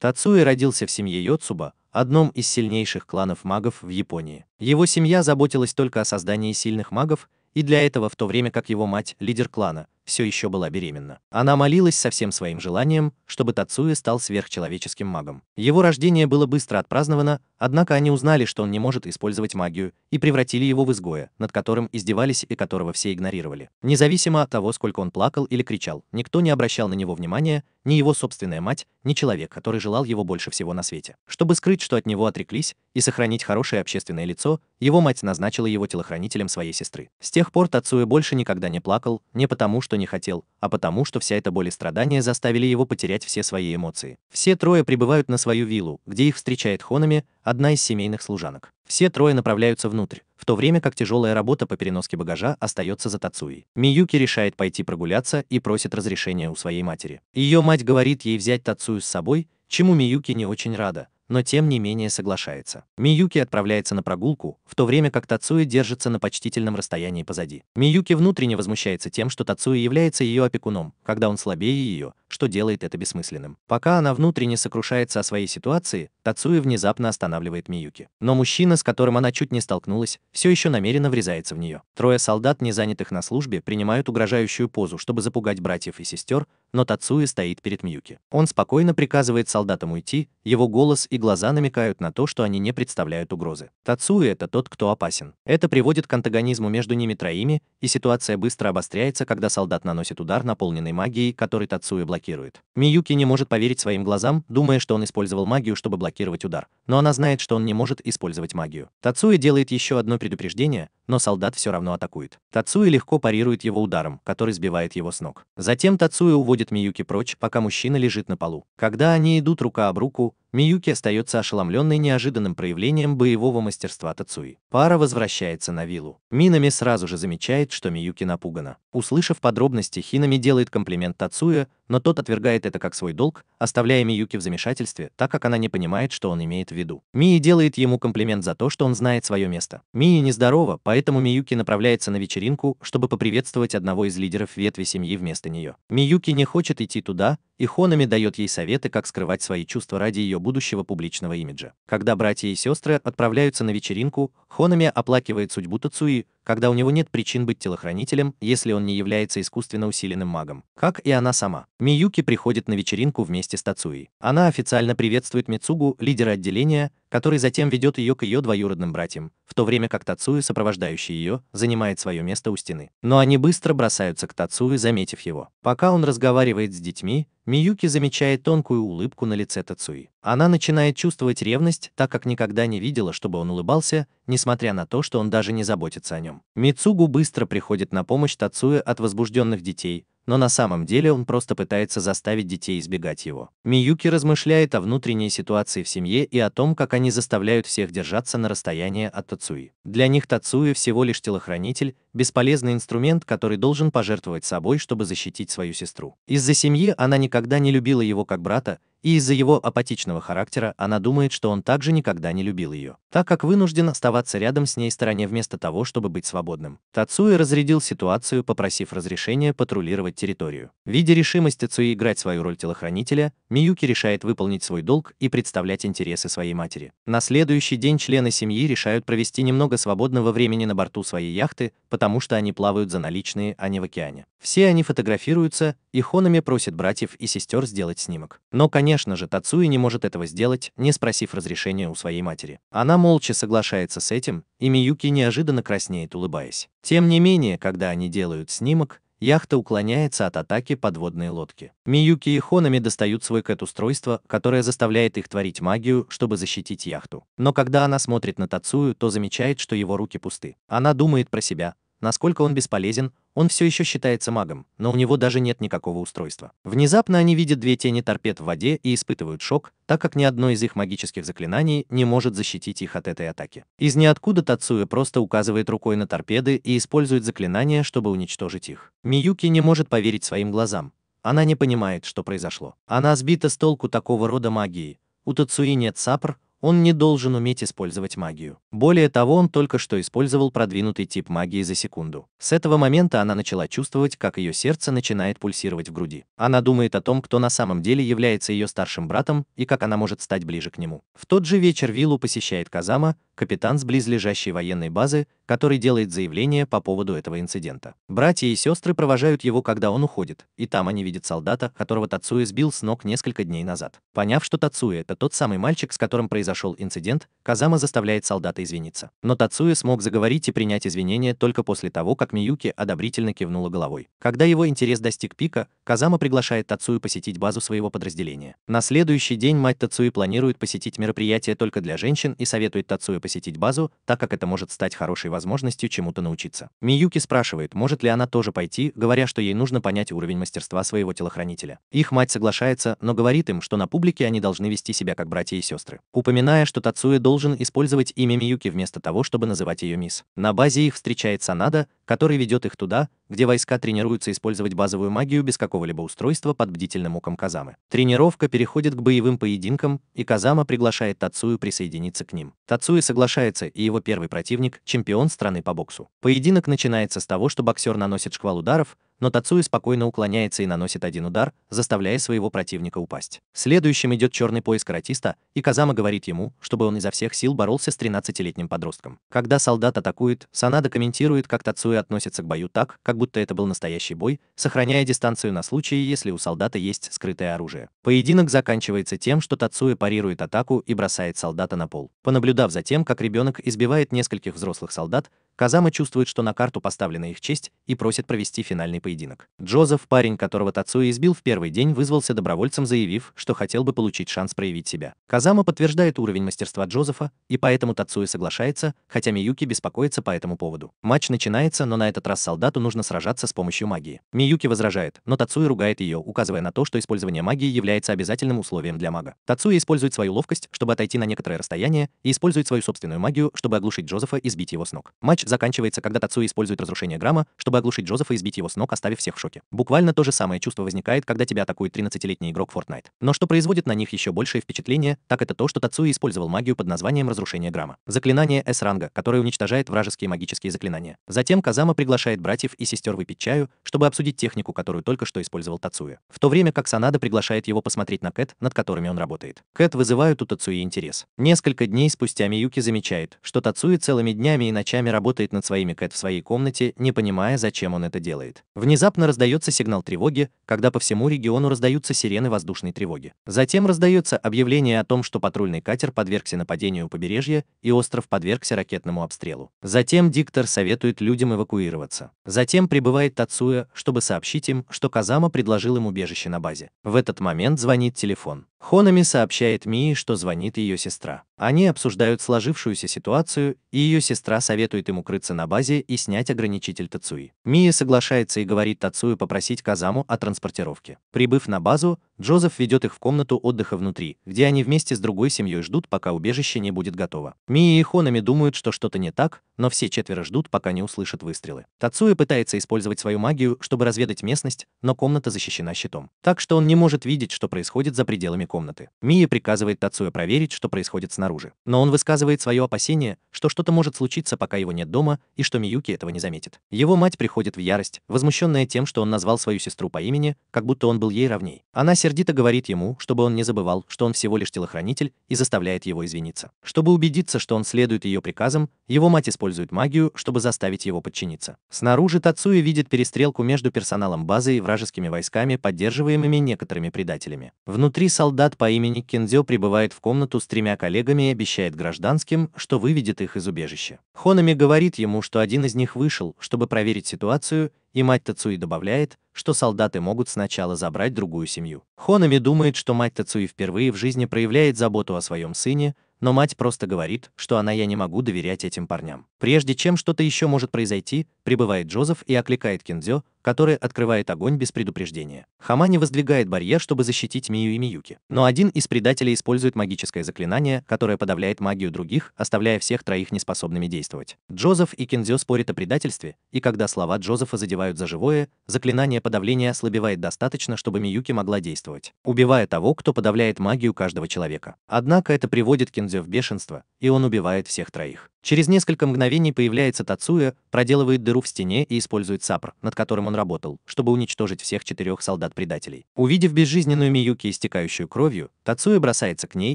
Тацуи родился в семье Йоцуба, одном из сильнейших кланов магов в Японии. Его семья заботилась только о создании сильных магов, и для этого в то время как его мать, лидер клана, все еще была беременна. Она молилась со всем своим желанием, чтобы Тацуя стал сверхчеловеческим магом. Его рождение было быстро отпраздновано, однако они узнали, что он не может использовать магию, и превратили его в изгоя, над которым издевались и которого все игнорировали. Независимо от того, сколько он плакал или кричал, никто не обращал на него внимания, ни его собственная мать, ни человек, который желал его больше всего на свете. Чтобы скрыть, что от него отреклись, и сохранить хорошее общественное лицо, его мать назначила его телохранителем своей сестры. С тех пор Тацуя больше никогда не плакал, не потому, что что не хотел, а потому, что вся эта боль и страдания заставили его потерять все свои эмоции. Все трое прибывают на свою виллу, где их встречает Хонами, одна из семейных служанок. Все трое направляются внутрь, в то время как тяжелая работа по переноске багажа остается за Тацуи. Миюки решает пойти прогуляться и просит разрешения у своей матери. Ее мать говорит ей взять Тацую с собой, чему Миюки не очень рада, но тем не менее соглашается. Миюки отправляется на прогулку, в то время как Тацуя держится на почтительном расстоянии позади. Миюки внутренне возмущается тем, что Тацуя является ее опекуном, когда он слабее ее, что делает это бессмысленным. Пока она внутренне сокрушается о своей ситуации, Тацуя внезапно останавливает Миюки. Но мужчина, с которым она чуть не столкнулась, все еще намеренно врезается в нее. Трое солдат, не занятых на службе, принимают угрожающую позу, чтобы запугать братьев и сестер, но Тацуя стоит перед Мьюки. Он спокойно приказывает солдатам уйти, его голос и глаза намекают на то, что они не представляют угрозы. Тацуя — это тот, кто опасен. Это приводит к антагонизму между ними троими, и ситуация быстро обостряется, когда солдат наносит удар, наполненный магией, который Тацуя блокирует. Миюки не может поверить своим глазам, думая, что он использовал магию, чтобы блокировать удар, но она знает, что он не может использовать магию. Тацуя делает еще одно предупреждение, но солдат все равно атакует. Тацуя легко парирует его ударом, который сбивает его с ног. Затем Тацуя уводит уводит Миюки прочь, пока мужчина лежит на полу. Когда они идут рука об руку, Миюки остается ошеломленной неожиданным проявлением боевого мастерства Тацуи. Пара возвращается на виллу. Минами сразу же замечает, что Миюки напугана. Услышав подробности, Хинами делает комплимент Тацуя, но тот отвергает это как свой долг, оставляя Миюки в замешательстве, так как она не понимает, что он имеет в виду. Мии делает ему комплимент за то, что он знает свое место. Мии нездорова, поэтому Миюки направляется на вечеринку, чтобы поприветствовать одного из лидеров ветви семьи вместо нее. Миюки не хочет идти туда, и Хонами дает ей советы, как скрывать свои чувства ради ее будущего публичного имиджа. Когда братья и сестры отправляются на вечеринку, Хонами оплакивает судьбу Тацуи, когда у него нет причин быть телохранителем, если он не является искусственно усиленным магом, как и она сама. Миюки приходит на вечеринку вместе с Тацуи. Она официально приветствует Мицугу, лидера отделения, который затем ведет ее к ее двоюродным братьям, в то время как Тацуи, сопровождающий ее, занимает свое место у стены. Но они быстро бросаются к Тацуи, заметив его. Пока он разговаривает с детьми, Миюки замечает тонкую улыбку на лице Тацуи. Она начинает чувствовать ревность, так как никогда не видела, чтобы он улыбался, несмотря на то, что он даже не заботится о нем. Мицугу быстро приходит на помощь Тацуя от возбужденных детей, но на самом деле он просто пытается заставить детей избегать его. Миюки размышляет о внутренней ситуации в семье и о том, как они заставляют всех держаться на расстоянии от Тацуи. Для них Тацуи всего лишь телохранитель, бесполезный инструмент, который должен пожертвовать собой, чтобы защитить свою сестру. Из-за семьи она никогда не любила его как брата, и из-за его апатичного характера она думает, что он также никогда не любил ее, так как вынужден оставаться рядом с ней стороне вместо того, чтобы быть свободным. Тацуи разрядил ситуацию, попросив разрешения патрулировать территорию. Видя решимость Тацуи играть свою роль телохранителя, Миюки решает выполнить свой долг и представлять интересы своей матери. На следующий день члены семьи решают провести немного свободного времени на борту своей яхты, потому что они плавают за наличные, а не в океане. Все они фотографируются, и Хонами просит братьев и сестер сделать снимок. Но, конечно, Конечно же, Тацуи не может этого сделать, не спросив разрешения у своей матери. Она молча соглашается с этим, и Миюки неожиданно краснеет, улыбаясь. Тем не менее, когда они делают снимок, яхта уклоняется от атаки подводной лодки. Миюки и Хонами достают свой кэт-устройство, которое заставляет их творить магию, чтобы защитить яхту. Но когда она смотрит на Тацую, то замечает, что его руки пусты. Она думает про себя, насколько он бесполезен, он все еще считается магом, но у него даже нет никакого устройства. Внезапно они видят две тени торпед в воде и испытывают шок, так как ни одно из их магических заклинаний не может защитить их от этой атаки. Из ниоткуда Тацуя просто указывает рукой на торпеды и использует заклинание, чтобы уничтожить их. Миюки не может поверить своим глазам. Она не понимает, что произошло. Она сбита с толку такого рода магии. У Тацуи нет сапр, он не должен уметь использовать магию. Более того, он только что использовал продвинутый тип магии за секунду. С этого момента она начала чувствовать, как ее сердце начинает пульсировать в груди. Она думает о том, кто на самом деле является ее старшим братом и как она может стать ближе к нему. В тот же вечер виллу посещает Казама, капитан с близлежащей военной базы, который делает заявление по поводу этого инцидента. Братья и сестры провожают его, когда он уходит, и там они видят солдата, которого Тацуя сбил с ног несколько дней назад. Поняв, что Тацуя — это тот самый мальчик, с которым произошел инцидент, Казама заставляет солдата извиниться. Но Тацуя смог заговорить и принять извинения только после того, как Миюки одобрительно кивнула головой. Когда его интерес достиг пика, Казама приглашает Тацую посетить базу своего подразделения. На следующий день мать Тацуи планирует посетить мероприятие только для женщин и советует Тацуе посетить базу, так как это может стать хорошей возможностью возможностью чему-то научиться. Миюки спрашивает, может ли она тоже пойти, говоря, что ей нужно понять уровень мастерства своего телохранителя. Их мать соглашается, но говорит им, что на публике они должны вести себя как братья и сестры, упоминая, что Тацуя должен использовать имя Миюки вместо того, чтобы называть ее мисс. На базе их встречает Санада, который ведет их туда, где войска тренируются использовать базовую магию без какого-либо устройства под бдительным уком Казамы. Тренировка переходит к боевым поединкам, и Казама приглашает Тацую присоединиться к ним. Тацуя соглашается, и его первый противник, чемпион страны по боксу. Поединок начинается с того, что боксер наносит шквал ударов, но Тацуя спокойно уклоняется и наносит один удар, заставляя своего противника упасть. Следующим идет черный пояс каратиста, и Казама говорит ему, чтобы он изо всех сил боролся с 13-летним подростком. Когда солдат атакует, Санада комментирует, как Тацуя относится к бою так, как будто это был настоящий бой, сохраняя дистанцию на случай, если у солдата есть скрытое оружие. Поединок заканчивается тем, что Тацуя парирует атаку и бросает солдата на пол. Понаблюдав за тем, как ребенок избивает нескольких взрослых солдат, Казама чувствует, что на карту поставлена их честь, и просит провести финальный поединок. Джозеф, парень, которого Тацуя избил в первый день, вызвался добровольцем, заявив, что хотел бы получить шанс проявить себя. Казама подтверждает уровень мастерства Джозефа, и поэтому Тацуя соглашается, хотя Миюки беспокоится по этому поводу. Матч начинается, но на этот раз солдату нужно сражаться с помощью магии. Миюки возражает, но Тацуя ругает ее, указывая на то, что использование магии является обязательным условием для мага. Тацуя использует свою ловкость, чтобы отойти на некоторое расстояние, и использует свою собственную магию, чтобы оглушить Джозефа и сбить его с ног. Матч заканчивается, когда Тацуя использует разрушение грамма, чтобы оглушить Джозефа и сбить его с ног, оставив всех в шоке. Буквально то же самое чувство возникает, когда тебя атакует 13-летний игрок Fortnite. Но что производит на них еще большее впечатление, так это то, что Тацуя использовал магию под названием разрушение грамма. Заклинание S-ранга, которое уничтожает вражеские магические заклинания. Затем Казама приглашает братьев и сестер выпить чаю, чтобы обсудить технику, которую только что использовал Тацуя. В то время как Санада приглашает его посмотреть на Кэт, над которыми он работает. Кэт вызывает у Тацуи интерес. Несколько дней спустя Миюки замечает, что Тацуя целыми днями и ночами работает работает над своими кэт в своей комнате, не понимая, зачем он это делает. Внезапно раздается сигнал тревоги, когда по всему региону раздаются сирены воздушной тревоги. Затем раздается объявление о том, что патрульный катер подвергся нападению у побережья и остров подвергся ракетному обстрелу. Затем диктор советует людям эвакуироваться. Затем прибывает Тацуя, чтобы сообщить им, что Казама предложил им убежище на базе. В этот момент звонит телефон. Хонами сообщает Мии, что звонит ее сестра. Они обсуждают сложившуюся ситуацию, и ее сестра советует им укрыться на базе и снять ограничитель Тацуи. Мия соглашается и говорит Тацую попросить Казаму о транспортировке. Прибыв на базу, Джозеф ведет их в комнату отдыха внутри, где они вместе с другой семьей ждут, пока убежище не будет готово. Мия и Хонами думают, что что-то не так, но все четверо ждут, пока не услышат выстрелы. Тацуя пытается использовать свою магию, чтобы разведать местность, но комната защищена щитом. Так что он не может видеть, что происходит за пределами комнаты. Мия приказывает Тацуя проверить, что происходит снаружи. Но он высказывает свое опасение, что что-то может случиться, пока его нет дома, и что Миюки этого не заметит. Его мать приходит в ярость, возмущенная тем, что он назвал свою сестру по имени, как будто он был ей равней. Она сердито говорит ему, чтобы он не забывал, что он всего лишь телохранитель, и заставляет его извиниться. Чтобы убедиться, что он следует ее приказам, его мать использует магию, чтобы заставить его подчиниться. Снаружи Тацуи видит перестрелку между персоналом базы и вражескими войсками, поддерживаемыми некоторыми предателями. Внутри солдат по имени Кензё прибывает в комнату с тремя коллегами и обещает гражданским, что выведет их из убежища. Хонами говорит ему, что один из них вышел, чтобы проверить ситуацию, и мать Тацуи добавляет, что солдаты могут сначала забрать другую семью. Хонами думает, что мать Тацуи впервые в жизни проявляет заботу о своем сыне, но мать просто говорит, что она я не могу доверять этим парням. Прежде чем что-то еще может произойти, прибывает Джозеф и окликает Киндзё, которая открывает огонь без предупреждения. Хамани воздвигает барьер, чтобы защитить Мию и Миюки. Но один из предателей использует магическое заклинание, которое подавляет магию других, оставляя всех троих неспособными действовать. Джозеф и Кинзё спорят о предательстве, и когда слова Джозефа задевают за живое, заклинание подавления ослабевает достаточно, чтобы Миюки могла действовать, убивая того, кто подавляет магию каждого человека. Однако это приводит Кинзё в бешенство, и он убивает всех троих. Через несколько мгновений появляется Тацуя, проделывает дыру в стене и использует сапр, над которым он работал, чтобы уничтожить всех четырех солдат-предателей. Увидев безжизненную Миюки, истекающую кровью, Тацуя бросается к ней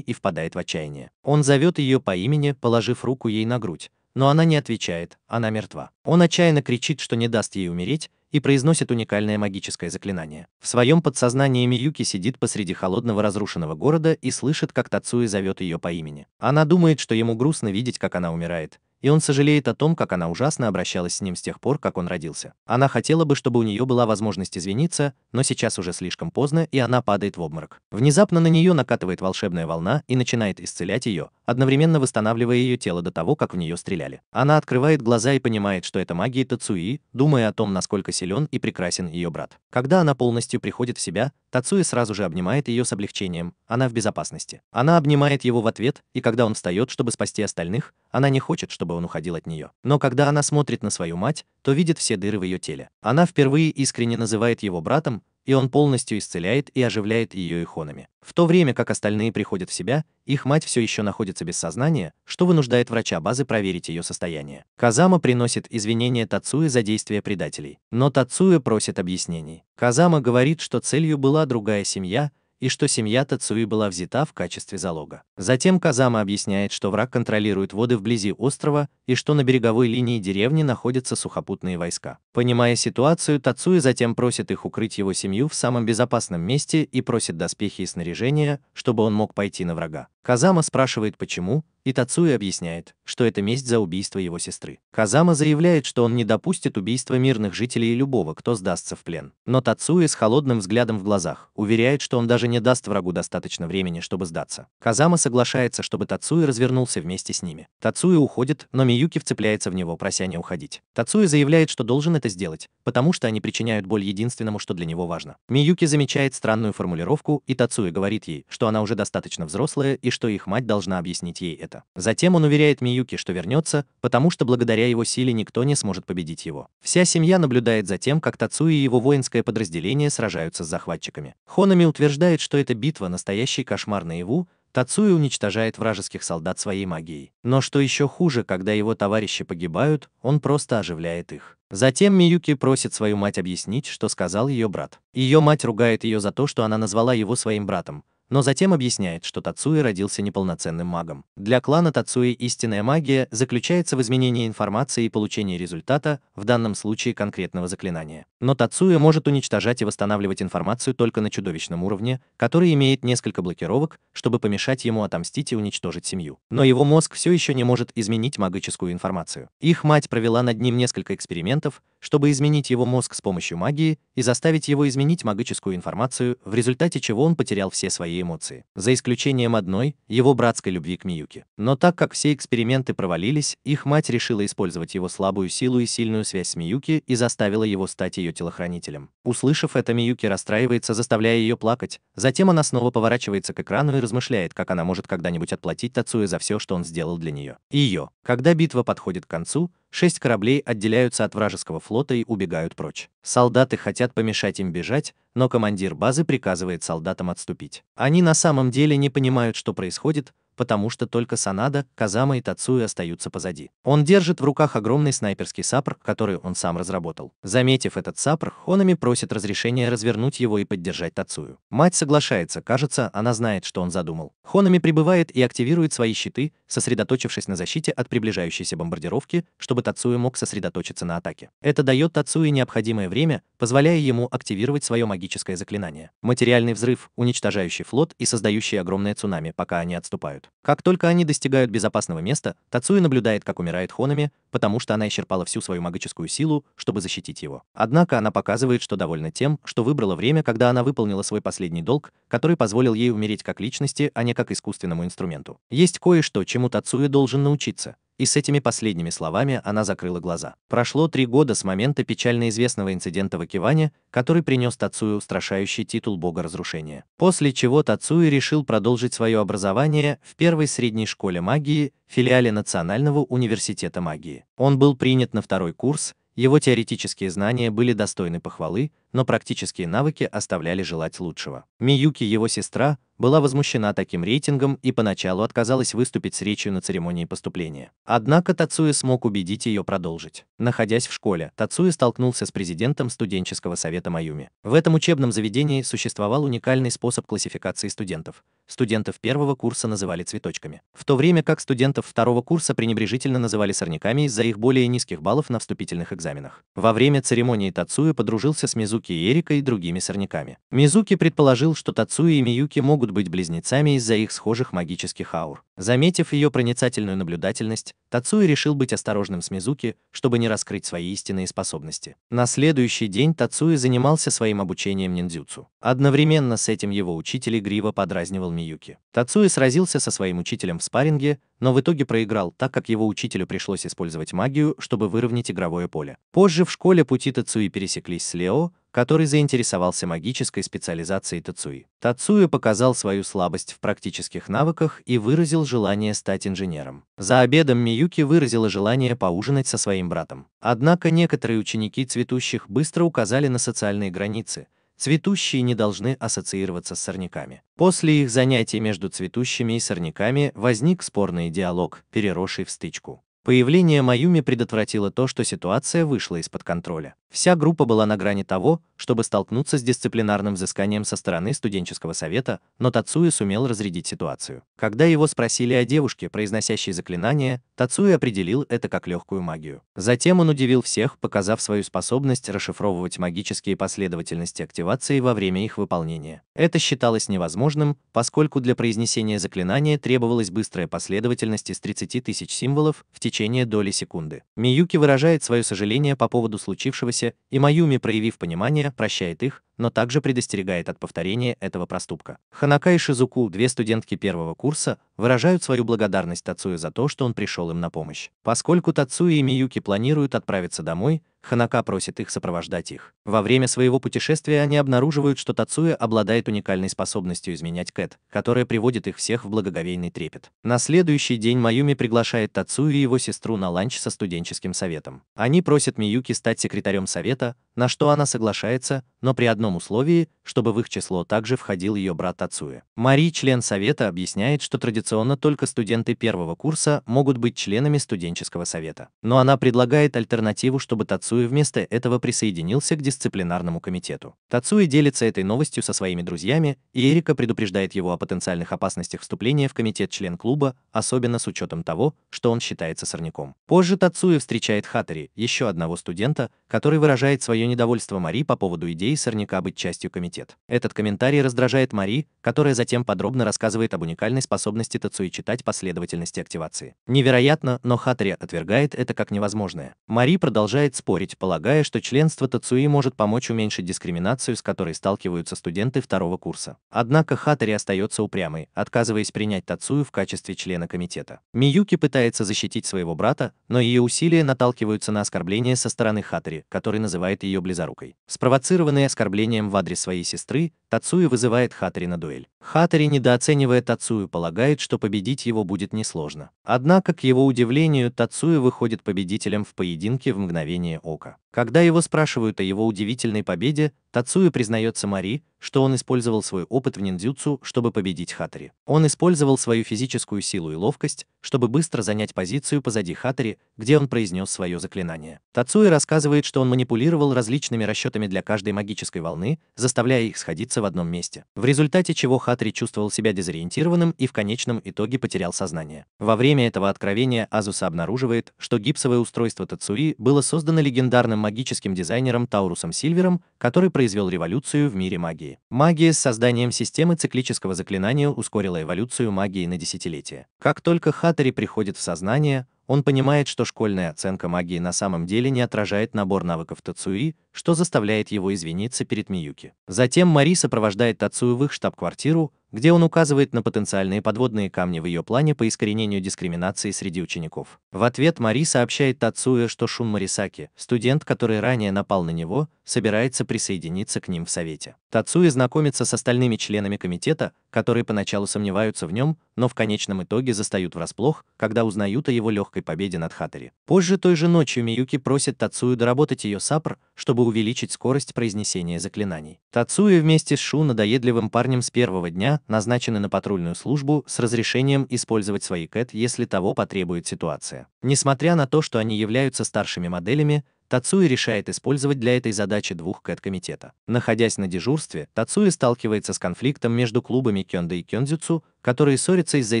и впадает в отчаяние. Он зовет ее по имени, положив руку ей на грудь, но она не отвечает, она мертва. Он отчаянно кричит, что не даст ей умереть, и произносит уникальное магическое заклинание. В своем подсознании Миюки сидит посреди холодного разрушенного города и слышит, как Тацуи зовет ее по имени. Она думает, что ему грустно видеть, как она умирает, и он сожалеет о том, как она ужасно обращалась с ним с тех пор, как он родился. Она хотела бы, чтобы у нее была возможность извиниться, но сейчас уже слишком поздно, и она падает в обморок. Внезапно на нее накатывает волшебная волна и начинает исцелять ее, одновременно восстанавливая ее тело до того, как в нее стреляли. Она открывает глаза и понимает, что это магия Тацуи, думая о том, насколько силен и прекрасен ее брат. Когда она полностью приходит в себя, Тацуи сразу же обнимает ее с облегчением, она в безопасности. Она обнимает его в ответ, и когда он встает, чтобы спасти остальных, она не хочет, чтобы чтобы он уходил от нее. Но когда она смотрит на свою мать, то видит все дыры в ее теле. Она впервые искренне называет его братом, и он полностью исцеляет и оживляет ее иконами. В то время как остальные приходят в себя, их мать все еще находится без сознания, что вынуждает врача базы проверить ее состояние. Казама приносит извинения Тацуе за действия предателей, но Тацуе просит объяснений. Казама говорит, что целью была другая семья, и что семья Тацуи была взята в качестве залога. Затем Казама объясняет, что враг контролирует воды вблизи острова и что на береговой линии деревни находятся сухопутные войска. Понимая ситуацию, Тацуи затем просит их укрыть его семью в самом безопасном месте и просит доспехи и снаряжение, чтобы он мог пойти на врага. Казама спрашивает почему, и Тацуи объясняет, что это месть за убийство его сестры. Казама заявляет, что он не допустит убийства мирных жителей и любого, кто сдастся в плен. Но Тацуи с холодным взглядом в глазах уверяет, что он даже не даст врагу достаточно времени, чтобы сдаться. Казама соглашается, чтобы Тацуи развернулся вместе с ними. Тацуи уходит, но Миюки вцепляется в него, прося не уходить. Тацуи заявляет, что должен это сделать, потому что они причиняют боль единственному, что для него важно. Миюки замечает странную формулировку, и Тацуи говорит ей, что она уже достаточно взрослая и что их мать должна объяснить ей это. Затем он уверяет Миюки, что вернется, потому что благодаря его силе никто не сможет победить его. Вся семья наблюдает за тем, как Тацу и его воинское подразделение сражаются с захватчиками. Хонами утверждает, что эта битва настоящий кошмар наяву, Тацуи уничтожает вражеских солдат своей магией. Но что еще хуже, когда его товарищи погибают, он просто оживляет их. Затем Миюки просит свою мать объяснить, что сказал ее брат. Ее мать ругает ее за то, что она назвала его своим братом, но затем объясняет, что Тацуи родился неполноценным магом. Для клана Тацуи истинная магия заключается в изменении информации и получении результата, в данном случае конкретного заклинания. Но Тацуя может уничтожать и восстанавливать информацию только на чудовищном уровне, который имеет несколько блокировок, чтобы помешать ему отомстить и уничтожить семью. Но его мозг все еще не может изменить магическую информацию. Их мать провела над ним несколько экспериментов, чтобы изменить его мозг с помощью магии и заставить его изменить магическую информацию, в результате чего он потерял все свои эмоции, за исключением одной, его братской любви к Миюке. Но так как все эксперименты провалились, их мать решила использовать его слабую силу и сильную связь с Миюки и заставила его стать ее телохранителем. Услышав это, Миюки расстраивается, заставляя ее плакать. Затем она снова поворачивается к экрану и размышляет, как она может когда-нибудь отплатить Тацуе за все, что он сделал для нее. Ее. Когда битва подходит к концу, Шесть кораблей отделяются от вражеского флота и убегают прочь. Солдаты хотят помешать им бежать, но командир базы приказывает солдатам отступить. Они на самом деле не понимают, что происходит, потому что только Санада, Казама и Тацуи остаются позади. Он держит в руках огромный снайперский сапр, который он сам разработал. Заметив этот сапр, Хонами просит разрешения развернуть его и поддержать Тацую. Мать соглашается, кажется, она знает, что он задумал. Хонами прибывает и активирует свои щиты, сосредоточившись на защите от приближающейся бомбардировки, чтобы Тацуя мог сосредоточиться на атаке. Это дает Тацуе необходимое время, позволяя ему активировать свое магическое заклинание. Материальный взрыв, уничтожающий флот и создающий огромное цунами, пока они отступают. Как только они достигают безопасного места, Тацуя наблюдает, как умирает Хонами, потому что она исчерпала всю свою магическую силу, чтобы защитить его. Однако она показывает, что довольна тем, что выбрала время, когда она выполнила свой последний долг, который позволил ей умереть как личности, а не как искусственному инструменту. Есть кое-что, чему Тацуя должен научиться. И с этими последними словами она закрыла глаза. Прошло три года с момента печально известного инцидента в Акиване, который принес Тацую устрашающий титул бога разрушения. После чего Тацуи решил продолжить свое образование в первой средней школе магии, филиале Национального университета магии. Он был принят на второй курс, его теоретические знания были достойны похвалы, но практические навыки оставляли желать лучшего. Миюки, его сестра, была возмущена таким рейтингом и поначалу отказалась выступить с речью на церемонии поступления. Однако Тацуя смог убедить ее продолжить. Находясь в школе, Тацуя столкнулся с президентом студенческого совета Маюми. В этом учебном заведении существовал уникальный способ классификации студентов. Студентов первого курса называли цветочками, в то время как студентов второго курса пренебрежительно называли сорняками из-за их более низких баллов на вступительных экзаменах. Во время церемонии Тацуя подружился с Мизуки Мизуки и Эрика и другими сорняками. Мизуки предположил, что Тацуи и Миюки могут быть близнецами из-за их схожих магических аур. Заметив ее проницательную наблюдательность, Тацуи решил быть осторожным с Мизуки, чтобы не раскрыть свои истинные способности. На следующий день Тацуи занимался своим обучением ниндзюцу. Одновременно с этим его учитель игриво подразнивал Миюки. Тацуи сразился со своим учителем в спарринге, но в итоге проиграл, так как его учителю пришлось использовать магию, чтобы выровнять игровое поле. Позже в школе пути Тацуи пересеклись с Лео, который заинтересовался магической специализацией Тацуи. Тацуя показал свою слабость в практических навыках и выразил желание стать инженером. За обедом Миюки выразила желание поужинать со своим братом. Однако некоторые ученики цветущих быстро указали на социальные границы, цветущие не должны ассоциироваться с сорняками. После их занятий между цветущими и сорняками возник спорный диалог, переросший в стычку. Появление Маюми предотвратило то, что ситуация вышла из-под контроля. Вся группа была на грани того, чтобы столкнуться с дисциплинарным взысканием со стороны студенческого совета, но Тацуя сумел разрядить ситуацию. Когда его спросили о девушке, произносящей заклинание, Тацуя определил это как легкую магию. Затем он удивил всех, показав свою способность расшифровывать магические последовательности активации во время их выполнения. Это считалось невозможным, поскольку для произнесения заклинания требовалась быстрая последовательность из 30 тысяч символов в течение течение доли секунды. Миюки выражает свое сожаление по поводу случившегося, и Маюми, проявив понимание, прощает их, но также предостерегает от повторения этого проступка. Ханака и Шизуку, две студентки первого курса, выражают свою благодарность Тацуе за то, что он пришел им на помощь. Поскольку Тацуе и Миюки планируют отправиться домой, Ханака просит их сопровождать их. Во время своего путешествия они обнаруживают, что Тацуя обладает уникальной способностью изменять Кэт, которая приводит их всех в благоговейный трепет. На следующий день Маюми приглашает Тацую и его сестру на ланч со студенческим советом. Они просят Миюки стать секретарем совета, на что она соглашается, но при одном одном условии, чтобы в их число также входил ее брат Ацуя. Мари, член совета, объясняет, что традиционно только студенты первого курса могут быть членами студенческого совета. Но она предлагает альтернативу, чтобы Тацуя вместо этого присоединился к дисциплинарному комитету. Тацуя делится этой новостью со своими друзьями, и Эрика предупреждает его о потенциальных опасностях вступления в комитет член клуба, особенно с учетом того, что он считается сорняком. Позже Тацуя встречает Хатари, еще одного студента, который выражает свое недовольство Мари по поводу идеи сорняка должника быть частью комитет. Этот комментарий раздражает Мари, которая затем подробно рассказывает об уникальной способности Тацуи читать последовательности активации. Невероятно, но Хатри отвергает это как невозможное. Мари продолжает спорить, полагая, что членство Тацуи может помочь уменьшить дискриминацию, с которой сталкиваются студенты второго курса. Однако Хатари остается упрямой, отказываясь принять Тацую в качестве члена комитета. Миюки пытается защитить своего брата, но ее усилия наталкиваются на оскорбление со стороны Хатари, который называет ее близорукой. Спровоцированные оскорбления подозрением в адрес своей сестры, Тацуя вызывает Хатари на дуэль. Хатари, недооценивая Тацую, полагает, что победить его будет несложно. Однако, к его удивлению, Тацуя выходит победителем в поединке в мгновение ока. Когда его спрашивают о его удивительной победе, Тацуя признается Мари, что он использовал свой опыт в ниндзюцу, чтобы победить Хатари. Он использовал свою физическую силу и ловкость, чтобы быстро занять позицию позади Хатари, где он произнес свое заклинание. Тацуя рассказывает, что он манипулировал различными расчетами для каждой магической волны, заставляя их сходиться собраться в одном месте, в результате чего Хатри чувствовал себя дезориентированным и в конечном итоге потерял сознание. Во время этого откровения Азуса обнаруживает, что гипсовое устройство Тацуи было создано легендарным магическим дизайнером Таурусом Сильвером, который произвел революцию в мире магии. Магия с созданием системы циклического заклинания ускорила эволюцию магии на десятилетия. Как только Хатари приходит в сознание, он понимает, что школьная оценка магии на самом деле не отражает набор навыков Тацуи, что заставляет его извиниться перед Миюки. Затем Мари сопровождает Тацую в их штаб-квартиру, где он указывает на потенциальные подводные камни в ее плане по искоренению дискриминации среди учеников. В ответ Мари сообщает Тацуе, что Шун Марисаки, студент, который ранее напал на него, собирается присоединиться к ним в совете. Тацуе знакомится с остальными членами комитета, которые поначалу сомневаются в нем, но в конечном итоге застают врасплох, когда узнают о его легкой победе над Хатари. Позже той же ночью Миюки просит Тацую доработать ее сапр, чтобы увеличить скорость произнесения заклинаний. Тацуя вместе с Шу надоедливым парнем с первого дня назначены на патрульную службу с разрешением использовать свои кэт, если того потребует ситуация. Несмотря на то, что они являются старшими моделями, Тацуи решает использовать для этой задачи двух кэт-комитета. Находясь на дежурстве, Тацуи сталкивается с конфликтом между клубами кёнда и кёндзюцу, которые ссорятся из-за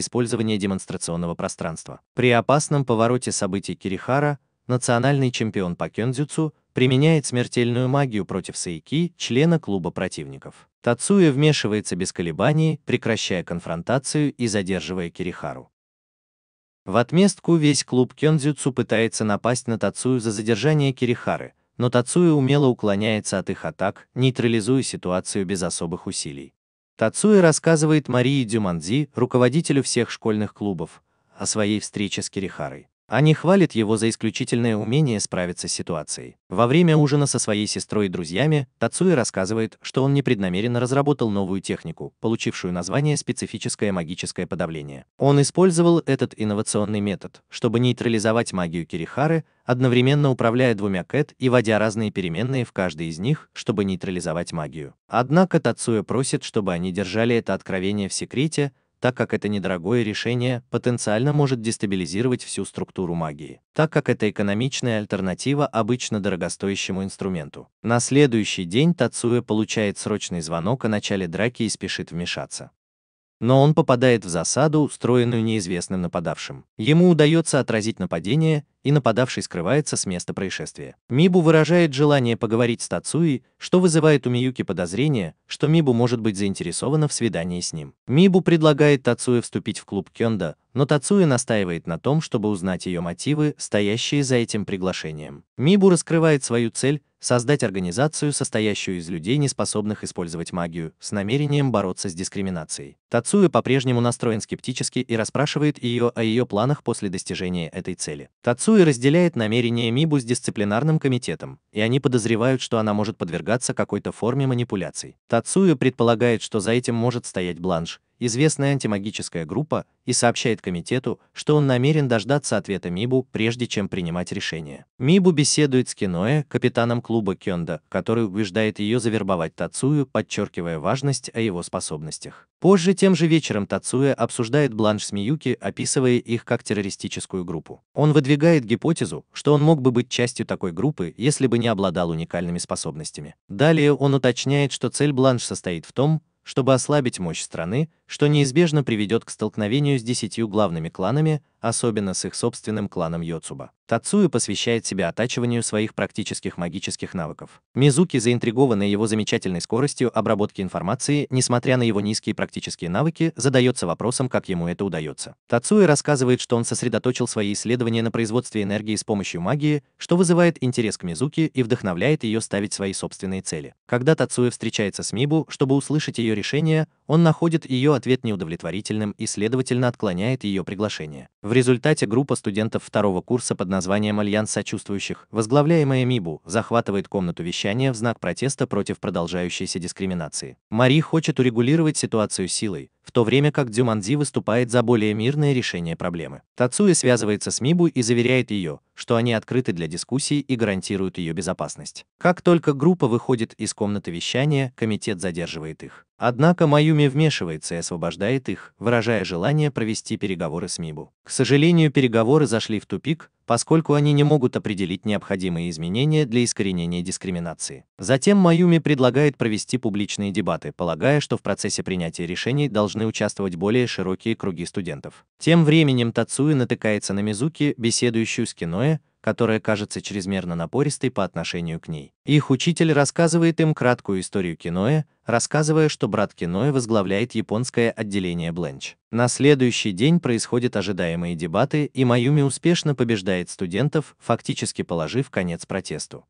использования демонстрационного пространства. При опасном повороте событий Кирихара национальный чемпион по кёндзюцу, применяет смертельную магию против Саики, члена клуба противников. Тацуя вмешивается без колебаний, прекращая конфронтацию и задерживая Кирихару. В отместку весь клуб Кёндзюцу пытается напасть на Тацую за задержание Кирихары, но Тацуя умело уклоняется от их атак, нейтрализуя ситуацию без особых усилий. Тацуя рассказывает Марии Дюманзи, руководителю всех школьных клубов, о своей встрече с Кирихарой. Они хвалят его за исключительное умение справиться с ситуацией. Во время ужина со своей сестрой и друзьями Тацуи рассказывает, что он непреднамеренно разработал новую технику, получившую название специфическое магическое подавление. Он использовал этот инновационный метод, чтобы нейтрализовать магию Кирихары, одновременно управляя двумя кэт и вводя разные переменные в каждой из них, чтобы нейтрализовать магию. Однако Тацуя просит, чтобы они держали это откровение в секрете, так как это недорогое решение потенциально может дестабилизировать всю структуру магии, так как это экономичная альтернатива обычно дорогостоящему инструменту. На следующий день Тацуя получает срочный звонок о начале драки и спешит вмешаться но он попадает в засаду, устроенную неизвестным нападавшим. Ему удается отразить нападение, и нападавший скрывается с места происшествия. Мибу выражает желание поговорить с Тацуи, что вызывает у Миюки подозрение, что Мибу может быть заинтересована в свидании с ним. Мибу предлагает Тацуе вступить в клуб Кёнда, но Тацуи настаивает на том, чтобы узнать ее мотивы, стоящие за этим приглашением. Мибу раскрывает свою цель, создать организацию, состоящую из людей, не способных использовать магию, с намерением бороться с дискриминацией. Тацуя по-прежнему настроен скептически и расспрашивает ее о ее планах после достижения этой цели. Тацуя разделяет намерения Мибу с дисциплинарным комитетом, и они подозревают, что она может подвергаться какой-то форме манипуляций. Тацуя предполагает, что за этим может стоять Бланш, известная антимагическая группа, и сообщает комитету, что он намерен дождаться ответа Мибу, прежде чем принимать решение. Мибу беседует с Киноэ, капитаном клуба Кёнда, который убеждает ее завербовать Тацую, подчеркивая важность о его способностях. Позже тем же вечером Тацуя обсуждает бланш с Миюки, описывая их как террористическую группу. Он выдвигает гипотезу, что он мог бы быть частью такой группы, если бы не обладал уникальными способностями. Далее он уточняет, что цель бланш состоит в том, чтобы ослабить мощь страны, что неизбежно приведет к столкновению с десятью главными кланами, особенно с их собственным кланом Йоцуба. Тацуя посвящает себя оттачиванию своих практических магических навыков. Мизуки, заинтригованная его замечательной скоростью обработки информации, несмотря на его низкие практические навыки, задается вопросом, как ему это удается. Тацуя рассказывает, что он сосредоточил свои исследования на производстве энергии с помощью магии, что вызывает интерес к Мизуки и вдохновляет ее ставить свои собственные цели. Когда Тацуя встречается с Мибу, чтобы услышать ее решение, он находит ее ответ неудовлетворительным и, следовательно, отклоняет ее приглашение. В результате группа студентов второго курса под названием «Альянс сочувствующих», возглавляемая МИБУ, захватывает комнату вещания в знак протеста против продолжающейся дискриминации. Мари хочет урегулировать ситуацию силой, в то время как Дюманди выступает за более мирное решение проблемы. Тацуя связывается с Мибу и заверяет ее, что они открыты для дискуссий и гарантируют ее безопасность. Как только группа выходит из комнаты вещания, комитет задерживает их. Однако Маюми вмешивается и освобождает их, выражая желание провести переговоры с Мибу. К сожалению, переговоры зашли в тупик, поскольку они не могут определить необходимые изменения для искоренения дискриминации. Затем Майюми предлагает провести публичные дебаты, полагая, что в процессе принятия решений должны участвовать более широкие круги студентов. Тем временем Тацуи натыкается на Мизуки, беседующую с Киноэ, которая кажется чрезмерно напористой по отношению к ней. Их учитель рассказывает им краткую историю киноэ, рассказывая, что брат киноэ возглавляет японское отделение Бленч. На следующий день происходят ожидаемые дебаты, и Маюми успешно побеждает студентов, фактически положив конец протесту.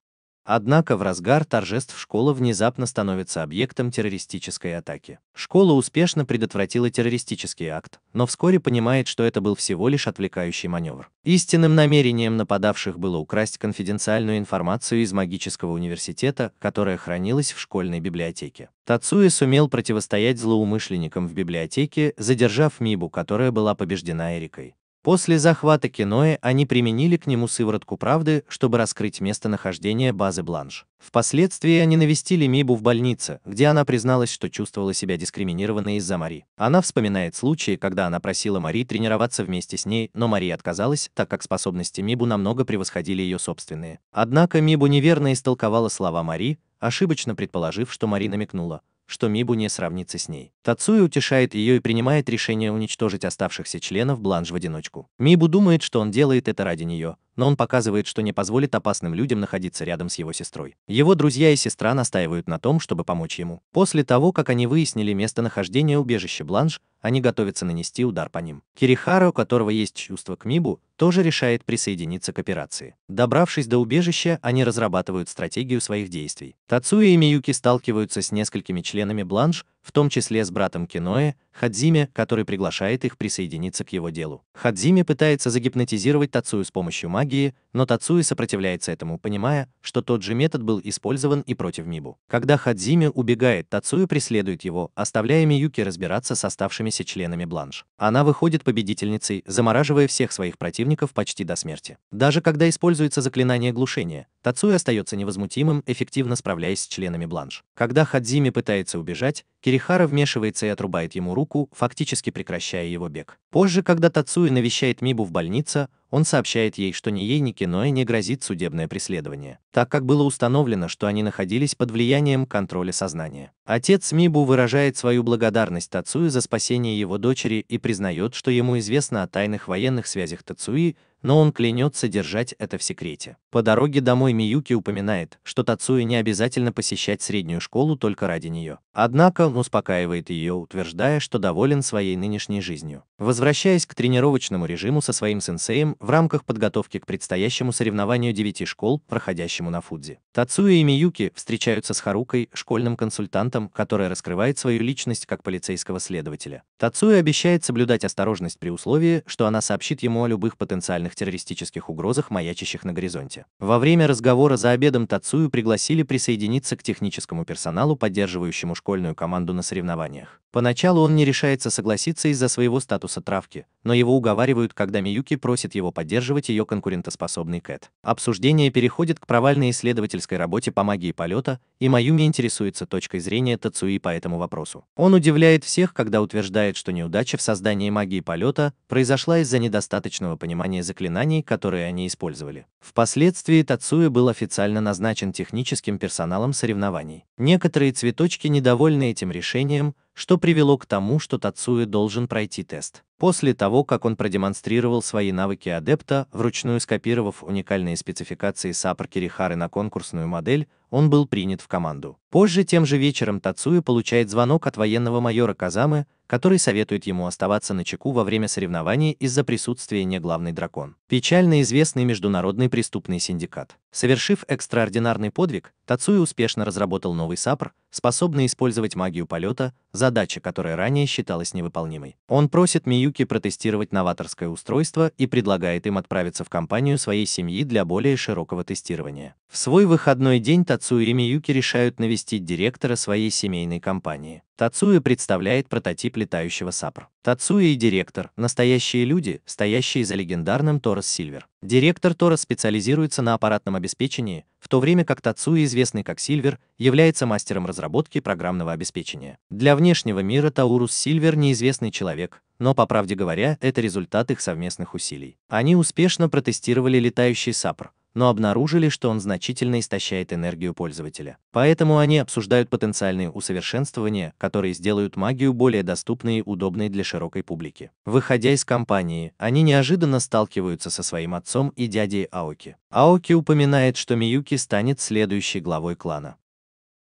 Однако в разгар торжеств школа внезапно становится объектом террористической атаки. Школа успешно предотвратила террористический акт, но вскоре понимает, что это был всего лишь отвлекающий маневр. Истинным намерением нападавших было украсть конфиденциальную информацию из магического университета, которая хранилась в школьной библиотеке. Тацуя сумел противостоять злоумышленникам в библиотеке, задержав Мибу, которая была побеждена Эрикой. После захвата Киноэ они применили к нему сыворотку правды, чтобы раскрыть местонахождение базы Бланш. Впоследствии они навестили Мибу в больнице, где она призналась, что чувствовала себя дискриминированной из-за Мари. Она вспоминает случаи, когда она просила Мари тренироваться вместе с ней, но Мари отказалась, так как способности Мибу намного превосходили ее собственные. Однако Мибу неверно истолковала слова Мари, ошибочно предположив, что Мари намекнула, что Мибу не сравнится с ней. Тацуя утешает ее и принимает решение уничтожить оставшихся членов Бланш в одиночку. Мибу думает, что он делает это ради нее, но он показывает, что не позволит опасным людям находиться рядом с его сестрой. Его друзья и сестра настаивают на том, чтобы помочь ему. После того, как они выяснили местонахождение убежища Бланш, они готовятся нанести удар по ним. Кирихара, у которого есть чувство к Мибу, тоже решает присоединиться к операции. Добравшись до убежища, они разрабатывают стратегию своих действий. Тацуя и Миюки сталкиваются с несколькими членами Бланш, в том числе с братом Киноэ, Хадзиме, который приглашает их присоединиться к его делу. Хадзиме пытается загипнотизировать Тацую с помощью магии, но Тацуи сопротивляется этому, понимая, что тот же метод был использован и против Мибу. Когда Хадзиме убегает, Тацуя преследует его, оставляя Миюки разбираться с оставшимися членами Бланш. Она выходит победительницей, замораживая всех своих противников противников почти до смерти. Даже когда используется заклинание глушения, Тацуя остается невозмутимым, эффективно справляясь с членами бланш. Когда Хадзими пытается убежать, Кирихара вмешивается и отрубает ему руку, фактически прекращая его бег. Позже, когда Тацуи навещает Мибу в больнице, он сообщает ей, что ни ей, ни Киноэ не грозит судебное преследование, так как было установлено, что они находились под влиянием контроля сознания. Отец Мибу выражает свою благодарность Тацуи за спасение его дочери и признает, что ему известно о тайных военных связях Тацуи но он клянется держать это в секрете. По дороге домой Миюки упоминает, что Тацуе не обязательно посещать среднюю школу только ради нее. Однако он успокаивает ее, утверждая, что доволен своей нынешней жизнью. Возвращаясь к тренировочному режиму со своим сенсеем в рамках подготовки к предстоящему соревнованию девяти школ, проходящему на Фудзи, Тацуе и Миюки встречаются с Харукой, школьным консультантом, которая раскрывает свою личность как полицейского следователя. Тацуе обещает соблюдать осторожность при условии, что она сообщит ему о любых потенциальных потенциальных террористических угрозах, маячащих на горизонте. Во время разговора за обедом Тацую пригласили присоединиться к техническому персоналу, поддерживающему школьную команду на соревнованиях. Поначалу он не решается согласиться из-за своего статуса травки, но его уговаривают, когда Миюки просит его поддерживать ее конкурентоспособный Кэт. Обсуждение переходит к провальной исследовательской работе по магии полета, и Маюми интересуется точкой зрения Тацуи по этому вопросу. Он удивляет всех, когда утверждает, что неудача в создании магии полета произошла из-за недостаточного понимания закрепления заклинаний, которые они использовали. Впоследствии Тацуя был официально назначен техническим персоналом соревнований. Некоторые цветочки недовольны этим решением, что привело к тому, что Тацуя должен пройти тест. После того, как он продемонстрировал свои навыки адепта, вручную скопировав уникальные спецификации Сапр Кирихары на конкурсную модель, он был принят в команду. Позже тем же вечером Тацуя получает звонок от военного майора Казамы, который советует ему оставаться на чеку во время соревнований из-за присутствия неглавный дракон. Печально известный международный преступный синдикат. Совершив экстраординарный подвиг, Тацуя успешно разработал новый САПР, способный использовать магию полета, задача которой ранее считалась невыполнимой. Он просит Миюки протестировать новаторское устройство и предлагает им отправиться в компанию своей семьи для более широкого тестирования. В свой выходной день Тацуя и Миюки решают навестить директора своей семейной компании. Тацуя представляет прототип летающего САПР. Тацуя и директор – настоящие люди, стоящие за легендарным Торос Сильвер. Директор Торос специализируется на аппаратном обеспечении, в то время как Тацуя, известный как Сильвер, является мастером разработки программного обеспечения. Для внешнего мира Таурус Сильвер – неизвестный человек, но, по правде говоря, это результат их совместных усилий. Они успешно протестировали летающий САПР, но обнаружили, что он значительно истощает энергию пользователя. Поэтому они обсуждают потенциальные усовершенствования, которые сделают магию более доступной и удобной для широкой публики. Выходя из компании, они неожиданно сталкиваются со своим отцом и дядей Аоки. Аоки упоминает, что Миюки станет следующей главой клана.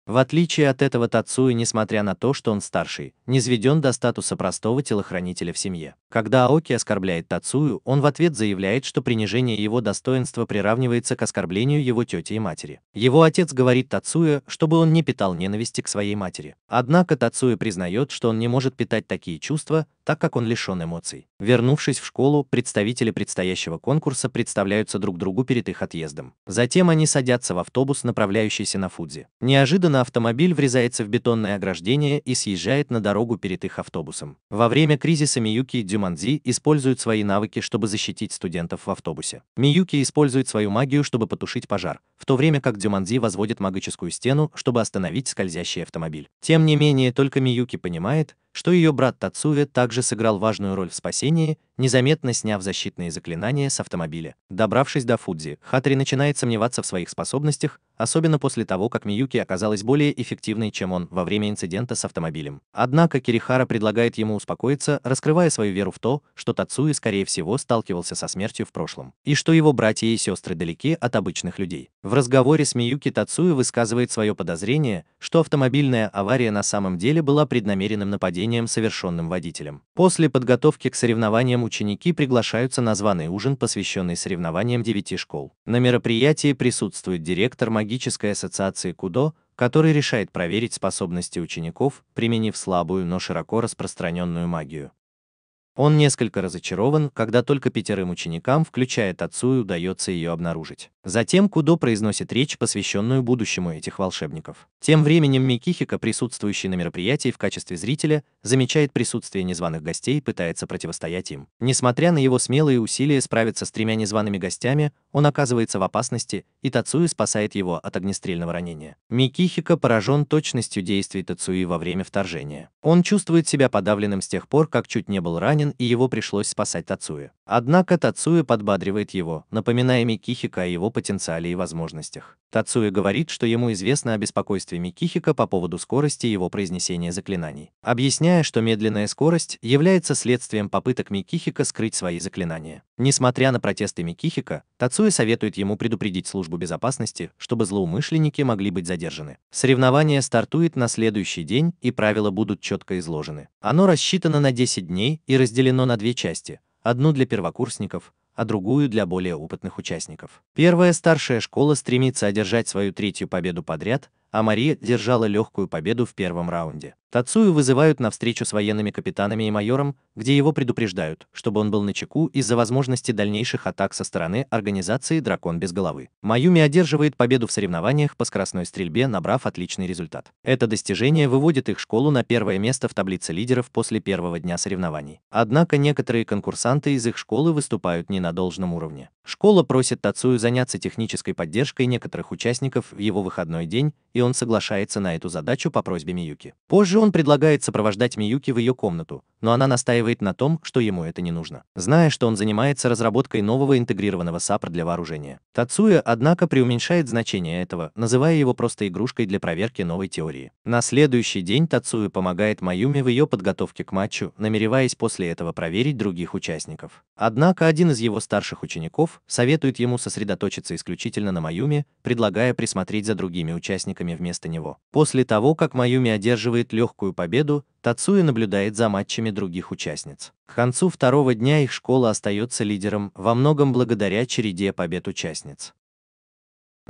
В отличие от этого Тацуи, несмотря на то, что он старший, не низведен до статуса простого телохранителя в семье. Когда Аоки оскорбляет Тацую, он в ответ заявляет, что принижение его достоинства приравнивается к оскорблению его тети и матери. Его отец говорит Тацуя, чтобы он не питал ненависти к своей матери. Однако Тацуя признает, что он не может питать такие чувства, так как он лишен эмоций. Вернувшись в школу, представители предстоящего конкурса представляются друг другу перед их отъездом. Затем они садятся в автобус, направляющийся на Фудзи. Неожиданно автомобиль врезается в бетонное ограждение и съезжает на дорогу перед их автобусом. Во время кризиса Миюки и Дюманзи используют свои навыки, чтобы защитить студентов в автобусе. Миюки использует свою магию, чтобы потушить пожар, в то время как Дюманзи возводит магическую стену, чтобы остановить скользящий автомобиль. Тем не менее, только Миюки понимает, что ее брат Тацуве также сыграл важную роль в спасении, незаметно сняв защитные заклинания с автомобиля. Добравшись до Фудзи, Хатри начинает сомневаться в своих способностях, особенно после того, как Миюки оказалась более эффективной, чем он во время инцидента с автомобилем. Однако Кирихара предлагает ему успокоиться, раскрывая свою веру в то, что Тацуи, скорее всего, сталкивался со смертью в прошлом, и что его братья и сестры далеки от обычных людей. В разговоре с Миюки Тацуя высказывает свое подозрение, что автомобильная авария на самом деле была преднамеренным нападением, совершенным водителем. После подготовки к соревнованиям ученики приглашаются на званый ужин, посвященный соревнованиям девяти школ. На мероприятии присутствует директор магической ассоциации Кудо, который решает проверить способности учеников, применив слабую, но широко распространенную магию. Он несколько разочарован, когда только пятерым ученикам, включая Тацую, удается ее обнаружить. Затем Кудо произносит речь, посвященную будущему этих волшебников. Тем временем Микихика, присутствующий на мероприятии в качестве зрителя, замечает присутствие незваных гостей и пытается противостоять им. Несмотря на его смелые усилия справиться с тремя незваными гостями, он оказывается в опасности, и Тацуи спасает его от огнестрельного ранения. Микихика поражен точностью действий Тацуи во время вторжения. Он чувствует себя подавленным с тех пор, как чуть не был ранен, болен и его пришлось спасать Тацуя. Однако Тацуя подбадривает его, напоминая Микихика о его потенциале и возможностях. Тацуя говорит, что ему известно о беспокойстве Микихика по поводу скорости его произнесения заклинаний, объясняя, что медленная скорость является следствием попыток Микихика скрыть свои заклинания. Несмотря на протесты Микихика, Тацуя советует ему предупредить службу безопасности, чтобы злоумышленники могли быть задержаны. Соревнование стартует на следующий день, и правила будут четко изложены. Оно рассчитано на 10 дней и разделено на две части, одну для первокурсников, а другую для более опытных участников. Первая старшая школа стремится одержать свою третью победу подряд, а Мария держала легкую победу в первом раунде. Тацую вызывают на встречу с военными капитанами и майором, где его предупреждают, чтобы он был на чеку из-за возможности дальнейших атак со стороны организации «Дракон без головы». Маюми одерживает победу в соревнованиях по скоростной стрельбе, набрав отличный результат. Это достижение выводит их школу на первое место в таблице лидеров после первого дня соревнований. Однако некоторые конкурсанты из их школы выступают не на должном уровне. Школа просит Тацую заняться технической поддержкой некоторых участников в его выходной день и он соглашается на эту задачу по просьбе Миюки. Позже он предлагает сопровождать Миюки в ее комнату, но она настаивает на том, что ему это не нужно, зная, что он занимается разработкой нового интегрированного САПР для вооружения. Тацуя, однако, преуменьшает значение этого, называя его просто игрушкой для проверки новой теории. На следующий день Тацуя помогает Маюме в ее подготовке к матчу, намереваясь после этого проверить других участников. Однако один из его старших учеников советует ему сосредоточиться исключительно на Маюме, предлагая присмотреть за другими участниками руками вместо него. После того, как Маюми одерживает легкую победу, Тацуя наблюдает за матчами других участниц. К концу второго дня их школа остается лидером во многом благодаря череде побед участниц.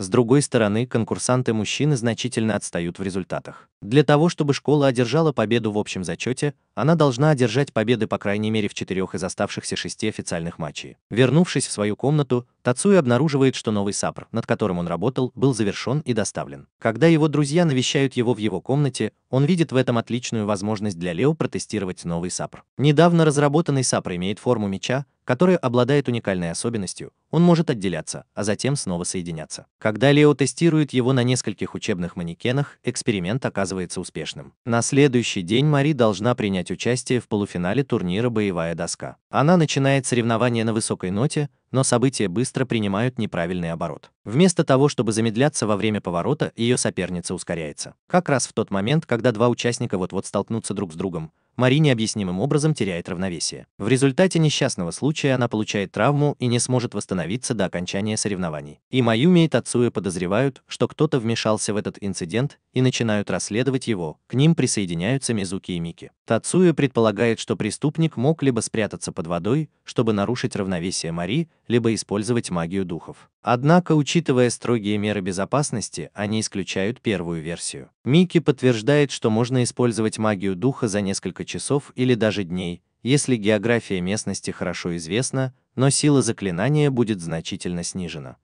С другой стороны, конкурсанты-мужчины значительно отстают в результатах. Для того, чтобы школа одержала победу в общем зачете, она должна одержать победы по крайней мере в четырех из оставшихся шести официальных матчей. Вернувшись в свою комнату, Тацуи обнаруживает, что новый сапр, над которым он работал, был завершен и доставлен. Когда его друзья навещают его в его комнате, он видит в этом отличную возможность для Лео протестировать новый сапр. Недавно разработанный сапр имеет форму меча, который обладает уникальной особенностью, он может отделяться, а затем снова соединяться. Когда Лео тестирует его на нескольких учебных манекенах, эксперимент оказывается оказывается успешным. На следующий день Мари должна принять участие в полуфинале турнира «Боевая доска». Она начинает соревнования на высокой ноте, но события быстро принимают неправильный оборот. Вместо того, чтобы замедляться во время поворота, ее соперница ускоряется. Как раз в тот момент, когда два участника вот-вот столкнутся друг с другом, Мари необъяснимым образом теряет равновесие. В результате несчастного случая она получает травму и не сможет восстановиться до окончания соревнований. И Маюми и Тацуя подозревают, что кто-то вмешался в этот инцидент и начинают расследовать его. К ним присоединяются Мизуки и Мики. Тацуя предполагает, что преступник мог либо спрятаться под водой, чтобы нарушить равновесие Мари, либо использовать магию духов. Однако, учитывая строгие меры безопасности, они исключают первую версию. Микки подтверждает, что можно использовать магию духа за несколько часов или даже дней, если география местности хорошо известна, но сила заклинания будет значительно снижена.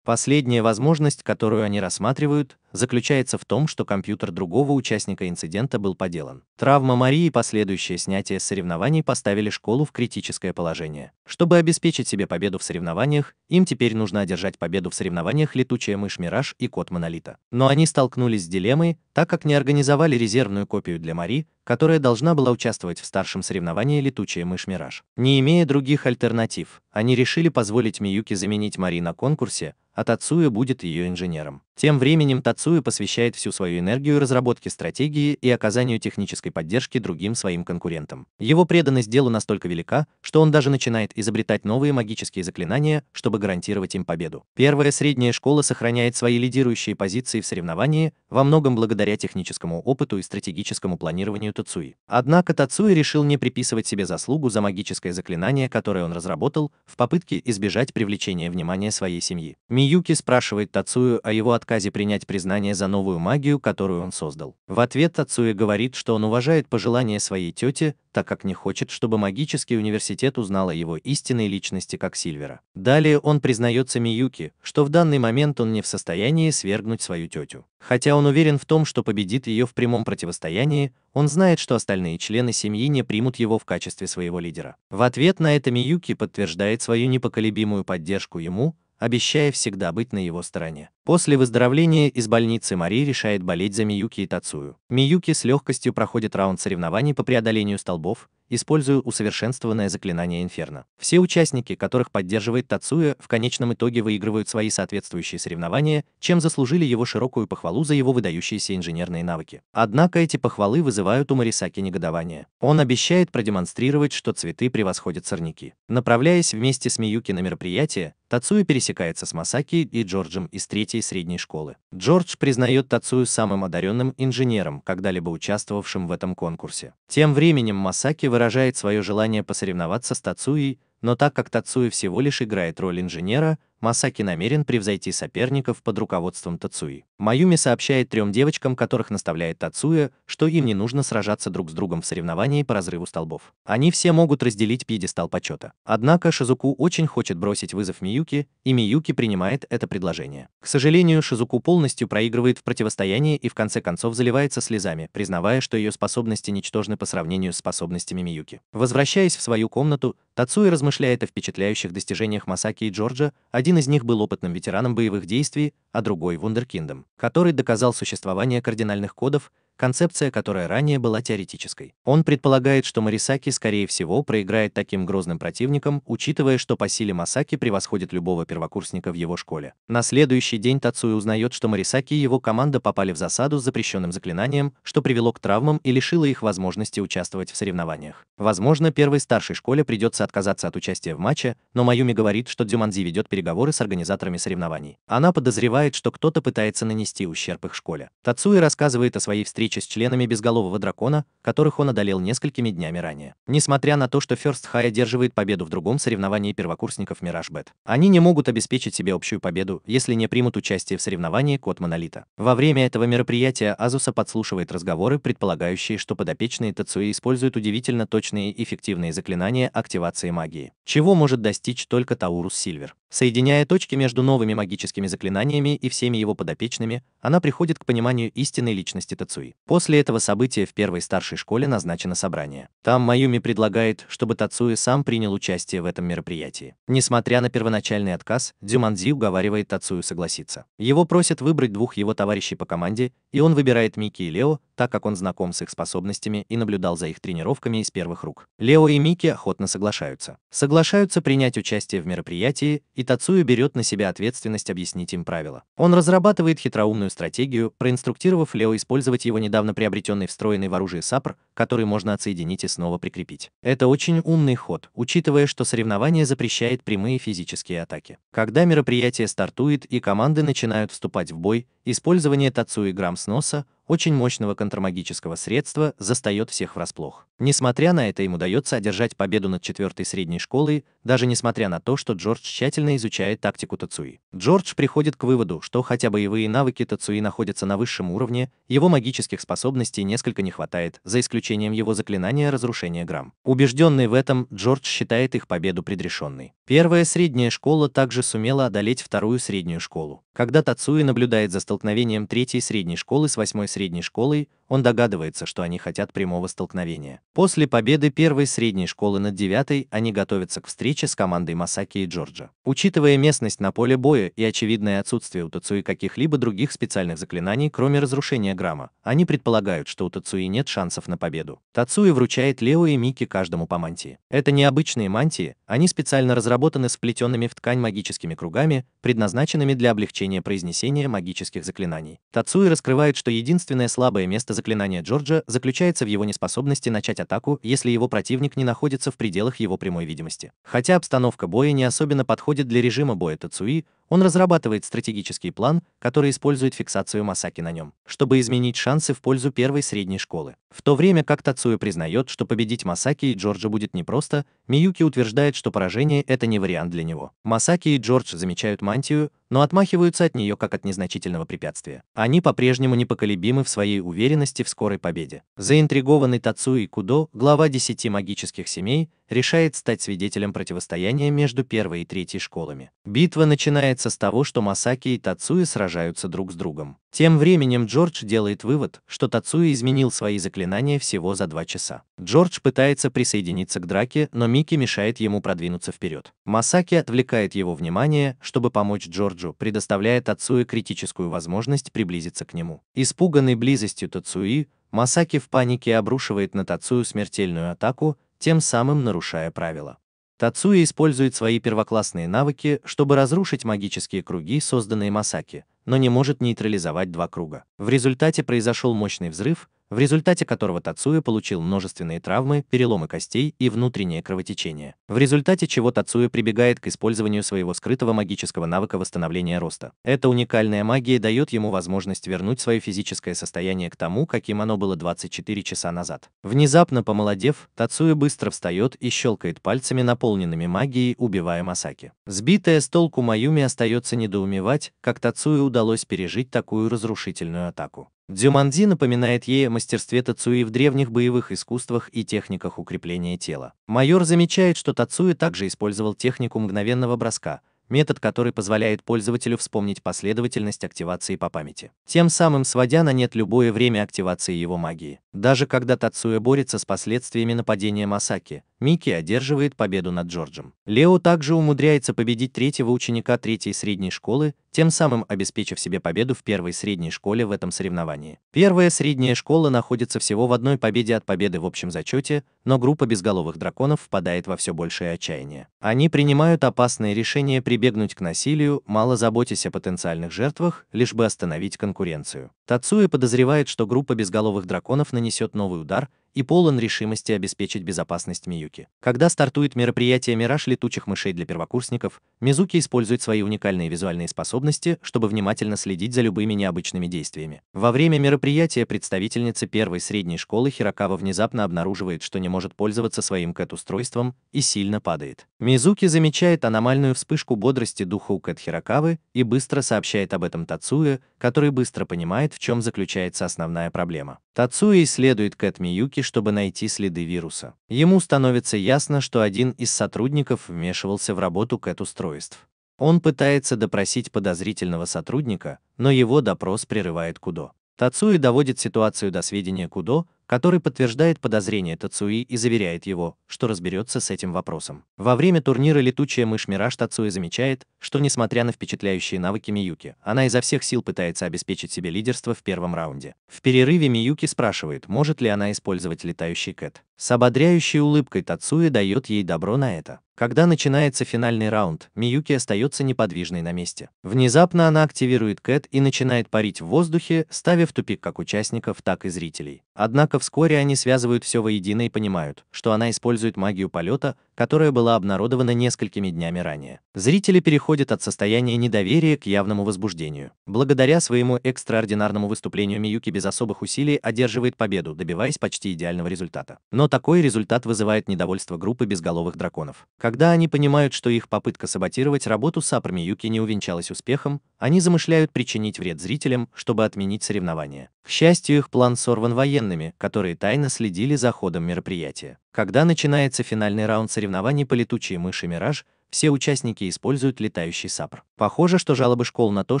Последняя возможность, которую они рассматривают, заключается в том, что компьютер другого участника инцидента был поделан. Травма Марии и последующее снятие с соревнований поставили школу в критическое положение. Чтобы обеспечить себе победу в соревнованиях, им теперь нужно одержать победу в соревнованиях «Летучая мышь Мираж» и «Кот Монолита». Но они столкнулись с дилеммой, так как не организовали резервную копию для Мари, которая должна была участвовать в старшем соревновании «Летучая мышь Мираж». Не имея других альтернатив, они решили позволить Миюке заменить Мари на конкурсе, а Тацуя будет ее инженером. Тем временем Тацуя посвящает всю свою энергию разработке стратегии и оказанию технической поддержки другим своим конкурентам. Его преданность делу настолько велика, что он даже начинает изобретать новые магические заклинания, чтобы гарантировать им победу. Первая средняя школа сохраняет свои лидирующие позиции в соревновании во многом благодаря техническому опыту и стратегическому планированию Тацуи. Однако Тацуи решил не приписывать себе заслугу за магическое заклинание, которое он разработал, в попытке избежать привлечения внимания своей семьи. Миюки спрашивает Тацую о его открытии отказе принять признание за новую магию, которую он создал. В ответ Ацуя говорит, что он уважает пожелания своей тети, так как не хочет, чтобы магический университет узнал о его истинной личности как Сильвера. Далее он признается Миюки, что в данный момент он не в состоянии свергнуть свою тетю. Хотя он уверен в том, что победит ее в прямом противостоянии, он знает, что остальные члены семьи не примут его в качестве своего лидера. В ответ на это Миюки подтверждает свою непоколебимую поддержку ему, обещая всегда быть на его стороне. После выздоровления из больницы Мари решает болеть за Миюки и Тацую. Миюки с легкостью проходит раунд соревнований по преодолению столбов, используя усовершенствованное заклинание Инферно. Все участники, которых поддерживает Тацуя, в конечном итоге выигрывают свои соответствующие соревнования, чем заслужили его широкую похвалу за его выдающиеся инженерные навыки. Однако эти похвалы вызывают у Марисаки негодование. Он обещает продемонстрировать, что цветы превосходят сорняки. Направляясь вместе с Миюки на мероприятие, Тацуя пересекается с Масаки и Джорджем из третьей профессии средней школы. Джордж признает Тацую самым одаренным инженером, когда-либо участвовавшим в этом конкурсе. Тем временем Масаки выражает свое желание посоревноваться с Тацуей, но так как Тацуя всего лишь играет роль инженера, Масаки намерен превзойти соперников под руководством Тацуи. Маюми сообщает трем девочкам, которых наставляет Тацуя, что им не нужно сражаться друг с другом в соревновании по разрыву столбов. Они все могут разделить пьедестал почета. Однако Шизуку очень хочет бросить вызов Миюки, и Миюки принимает это предложение. К сожалению, Шизуку полностью проигрывает в противостоянии и в конце концов заливается слезами, признавая, что ее способности ничтожны по сравнению с способностями Миюки. Возвращаясь в свою комнату, Тацуя размышляет о впечатляющих достижениях Масаки и Джорджа, один один из них был опытным ветераном боевых действий, а другой — вундеркиндом, который доказал существование кардинальных кодов, концепция, которая ранее была теоретической. Он предполагает, что Марисаки, скорее всего, проиграет таким грозным противникам, учитывая, что по силе Масаки превосходит любого первокурсника в его школе. На следующий день Тацуя узнает, что Марисаки и его команда попали в засаду с запрещенным заклинанием, что привело к травмам и лишило их возможности участвовать в соревнованиях. Возможно, первой старшей школе придется отказаться от участия в матче, но Маюми говорит, что Дзюманзи ведет переговоры с организаторами соревнований. Она подозревает, что кто-то пытается нанести ущерб их школе. Тацуя рассказывает о своей встрече встречи с членами безголового дракона, которых он одолел несколькими днями ранее. Несмотря на то, что First High одерживает победу в другом соревновании первокурсников Mirage Bet, они не могут обеспечить себе общую победу, если не примут участие в соревновании Код Монолита. Во время этого мероприятия Азуса подслушивает разговоры, предполагающие, что подопечные Тацуи используют удивительно точные и эффективные заклинания активации магии, чего может достичь только Таурус Сильвер. Соединяя точки между новыми магическими заклинаниями и всеми его подопечными, она приходит к пониманию истинной личности Тацуи. После этого события в первой старшей школе назначено собрание. Там Маюми предлагает, чтобы Тацуя сам принял участие в этом мероприятии. Несмотря на первоначальный отказ, Дзюманзи уговаривает Тацую согласиться. Его просят выбрать двух его товарищей по команде, и он выбирает Мики и Лео, так как он знаком с их способностями и наблюдал за их тренировками из первых рук. Лео и Мики охотно соглашаются. Соглашаются принять участие в мероприятии, и Тацую берет на себя ответственность объяснить им правила. Он разрабатывает хитроумную стратегию, проинструктировав Лео использовать его не недавно приобретенный встроенный в оружие САПР, который можно отсоединить и снова прикрепить. Это очень умный ход, учитывая, что соревнование запрещает прямые физические атаки. Когда мероприятие стартует и команды начинают вступать в бой, использование Тацу и грамм сноса очень мощного контрмагического средства застает всех врасплох. Несмотря на это, им удается одержать победу над четвертой средней школой даже несмотря на то, что Джордж тщательно изучает тактику Тацуи. Джордж приходит к выводу, что хотя боевые навыки Тацуи находятся на высшем уровне, его магических способностей несколько не хватает, за исключением его заклинания разрушения грамм. Убежденный в этом, Джордж считает их победу предрешенной. Первая средняя школа также сумела одолеть вторую среднюю школу. Когда Тацуи наблюдает за столкновением третьей средней школы с восьмой средней школой, он догадывается, что они хотят прямого столкновения. После победы первой средней школы над девятой они готовятся к встрече с командой Масаки и Джорджа. Учитывая местность на поле боя и очевидное отсутствие у Тацуи каких-либо других специальных заклинаний, кроме разрушения грамма, они предполагают, что у Тацуи нет шансов на победу. Тацуи вручает Лео и Мики каждому по мантии. Это необычные мантии, они специально разработаны с сплетенными в ткань магическими кругами, предназначенными для облегчения произнесения магических заклинаний. Тацуи раскрывает, что единственное слабое место заклинание Джорджа заключается в его неспособности начать атаку, если его противник не находится в пределах его прямой видимости. Хотя обстановка боя не особенно подходит для режима боя Тацуи, он разрабатывает стратегический план, который использует фиксацию Масаки на нем, чтобы изменить шансы в пользу первой средней школы. В то время как Тацуя признает, что победить Масаки и Джорджа будет непросто, Миюки утверждает, что поражение — это не вариант для него. Масаки и Джордж замечают мантию, но отмахиваются от нее как от незначительного препятствия. Они по-прежнему непоколебимы в своей уверенности в скорой победе. Заинтригованный Тацуи Кудо, глава десяти магических семей, решает стать свидетелем противостояния между первой и третьей школами. Битва начинается с того, что Масаки и Тацуя сражаются друг с другом. Тем временем Джордж делает вывод, что Тацуя изменил свои заклинания всего за два часа. Джордж пытается присоединиться к драке, но Микки мешает ему продвинуться вперед. Масаки отвлекает его внимание, чтобы помочь Джорджу, предоставляя Тацуе критическую возможность приблизиться к нему. Испуганный близостью Тацуи, Масаки в панике обрушивает на Тацую смертельную атаку, тем самым нарушая правила. Тацуя использует свои первоклассные навыки, чтобы разрушить магические круги, созданные Масаки, но не может нейтрализовать два круга. В результате произошел мощный взрыв, в результате которого Тацуя получил множественные травмы, переломы костей и внутреннее кровотечение. В результате чего Тацуя прибегает к использованию своего скрытого магического навыка восстановления роста. Эта уникальная магия дает ему возможность вернуть свое физическое состояние к тому, каким оно было 24 часа назад. Внезапно помолодев, Тацуя быстро встает и щелкает пальцами, наполненными магией, убивая Масаки. Сбитая с толку Маюми остается недоумевать, как Тацуе удалось пережить такую разрушительную атаку. Дзюманди напоминает ей о мастерстве Тацуи в древних боевых искусствах и техниках укрепления тела. Майор замечает, что Тацуи также использовал технику мгновенного броска, метод который позволяет пользователю вспомнить последовательность активации по памяти, тем самым сводя на нет любое время активации его магии. Даже когда Тацуя борется с последствиями нападения Масаки, Микки одерживает победу над Джорджем. Лео также умудряется победить третьего ученика третьей средней школы, тем самым обеспечив себе победу в первой средней школе в этом соревновании. Первая средняя школа находится всего в одной победе от победы в общем зачете, но группа безголовых драконов впадает во все большее отчаяние. Они принимают опасные решения прибегнуть к насилию, мало заботясь о потенциальных жертвах, лишь бы остановить конкуренцию. Тацуя подозревает, что группа безголовых драконов нанесет новый удар, и полон решимости обеспечить безопасность Миюки. Когда стартует мероприятие «Мираж летучих мышей» для первокурсников, Мизуки использует свои уникальные визуальные способности, чтобы внимательно следить за любыми необычными действиями. Во время мероприятия представительница первой средней школы Хирокава внезапно обнаруживает, что не может пользоваться своим кэт-устройством и сильно падает. Мизуки замечает аномальную вспышку бодрости духа у кэт Хирокавы и быстро сообщает об этом Тацуе, который быстро понимает, в чем заключается основная проблема. Тацуя исследует Кэт Миюки, чтобы найти следы вируса. Ему становится ясно, что один из сотрудников вмешивался в работу Кэт-устройств. Он пытается допросить подозрительного сотрудника, но его допрос прерывает Кудо. Тацуи доводит ситуацию до сведения Кудо, который подтверждает подозрение Тацуи и заверяет его, что разберется с этим вопросом. Во время турнира «Летучая мышь Мираж» Тацуи замечает, что несмотря на впечатляющие навыки Миюки, она изо всех сил пытается обеспечить себе лидерство в первом раунде. В перерыве Миюки спрашивает, может ли она использовать летающий кэт. С ободряющей улыбкой Тацуи дает ей добро на это. Когда начинается финальный раунд, Миюки остается неподвижной на месте. Внезапно она активирует Кэт и начинает парить в воздухе, ставя в тупик как участников, так и зрителей. Однако вскоре они связывают все воедино и понимают, что она использует магию полета, которая была обнародована несколькими днями ранее. Зрители переходят от состояния недоверия к явному возбуждению. Благодаря своему экстраординарному выступлению Миюки без особых усилий одерживает победу, добиваясь почти идеального результата. Но такой результат вызывает недовольство группы безголовых драконов. Когда они понимают, что их попытка саботировать работу Сапра Миюки не увенчалась успехом, они замышляют причинить вред зрителям, чтобы отменить соревнования. К счастью, их план сорван военными, которые тайно следили за ходом мероприятия. Когда начинается финальный раунд соревнований по летучей мыши «Мираж», все участники используют летающий сапр. Похоже, что жалобы школ на то,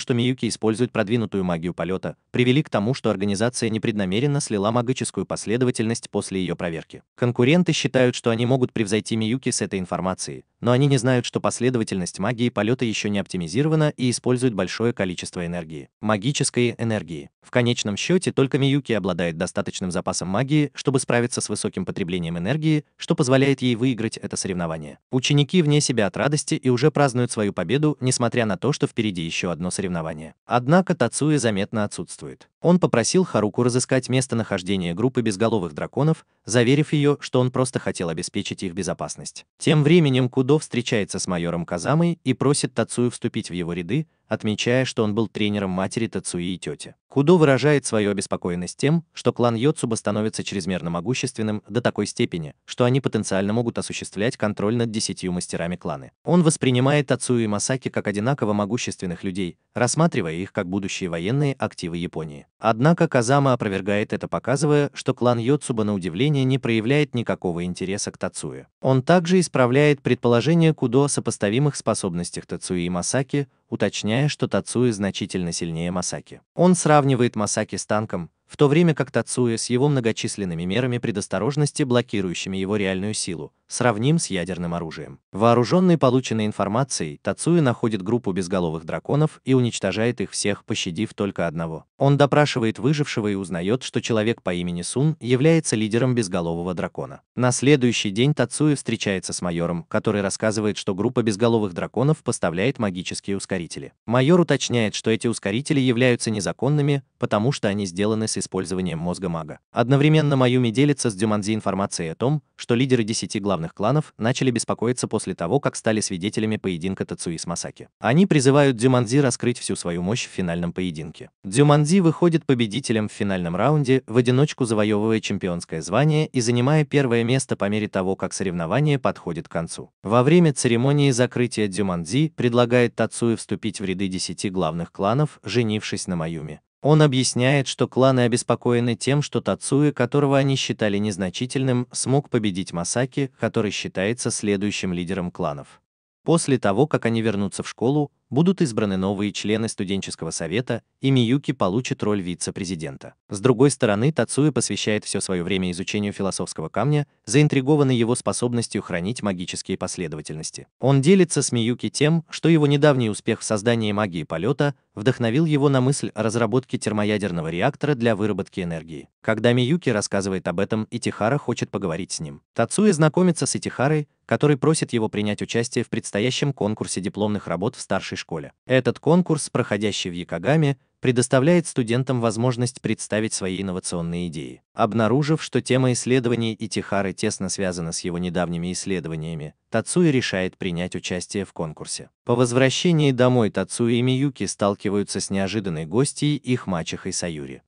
что Миюки использует продвинутую магию полета, привели к тому, что организация непреднамеренно слила магическую последовательность после ее проверки. Конкуренты считают, что они могут превзойти Миюки с этой информацией, но они не знают, что последовательность магии полета еще не оптимизирована и использует большое количество энергии. Магической энергии. В конечном счете, только Миюки обладает достаточным запасом магии, чтобы справиться с высоким потреблением энергии, что позволяет ей выиграть это соревнование. Ученики вне себя от радости и уже празднуют свою победу, несмотря на то, что впереди еще одно соревнование. Однако Тацуя заметно отсутствует. Он попросил Харуку разыскать местонахождение группы безголовых драконов, заверив ее, что он просто хотел обеспечить их безопасность. Тем временем Кудо встречается с майором Казамой и просит Тацую вступить в его ряды, отмечая, что он был тренером матери Тацуи и тети. Кудо выражает свою обеспокоенность тем, что клан Йоцуба становится чрезмерно могущественным до такой степени, что они потенциально могут осуществлять контроль над десятью мастерами клана. Он воспринимает Тацуи и Масаки как одинаково могущественных людей, рассматривая их как будущие военные активы Японии. Однако Казама опровергает это, показывая, что клан Йоцуба на удивление не проявляет никакого интереса к Тацуе. Он также исправляет предположение Кудо о сопоставимых способностях Тацуи и Масаки, уточняя, что Тацуи значительно сильнее Масаки. Он сравнивает Масаки с танком, в то время как Тацуя с его многочисленными мерами предосторожности, блокирующими его реальную силу, сравним с ядерным оружием. Вооруженный полученной информацией, Тацуя находит группу безголовых драконов и уничтожает их всех, пощадив только одного. Он допрашивает выжившего и узнает, что человек по имени Сун является лидером безголового дракона. На следующий день Тацуя встречается с майором, который рассказывает, что группа безголовых драконов поставляет магические ускорители. Майор уточняет, что эти ускорители являются незаконными, потому что они сделаны с с использованием мозга мага. Одновременно Маюми делится с Дюманзи информацией о том, что лидеры десяти главных кланов начали беспокоиться после того, как стали свидетелями поединка Тацуи с Масаки. Они призывают Дюманзи раскрыть всю свою мощь в финальном поединке. Дюманзи выходит победителем в финальном раунде, в одиночку завоевывая чемпионское звание и занимая первое место по мере того, как соревнование подходит к концу. Во время церемонии закрытия Дюманзи предлагает Тацуи вступить в ряды десяти главных кланов, женившись на Маюми. Он объясняет, что кланы обеспокоены тем, что Тацуя, которого они считали незначительным, смог победить Масаки, который считается следующим лидером кланов. После того, как они вернутся в школу, будут избраны новые члены студенческого совета, и Миюки получит роль вице-президента. С другой стороны, Тацуя посвящает все свое время изучению философского камня, заинтригованный его способностью хранить магические последовательности. Он делится с Миюки тем, что его недавний успех в создании магии полета вдохновил его на мысль о разработке термоядерного реактора для выработки энергии. Когда Миюки рассказывает об этом, Итихара хочет поговорить с ним. Тацуя знакомится с Итихарой, который просит его принять участие в предстоящем конкурсе дипломных работ в старшей школе. Этот конкурс, проходящий в Якогаме, предоставляет студентам возможность представить свои инновационные идеи. Обнаружив, что тема исследований Итихары тесно связана с его недавними исследованиями, Тацуи решает принять участие в конкурсе. По возвращении домой Тацуи и Миюки сталкиваются с неожиданной гостьей их мачехой Саюри.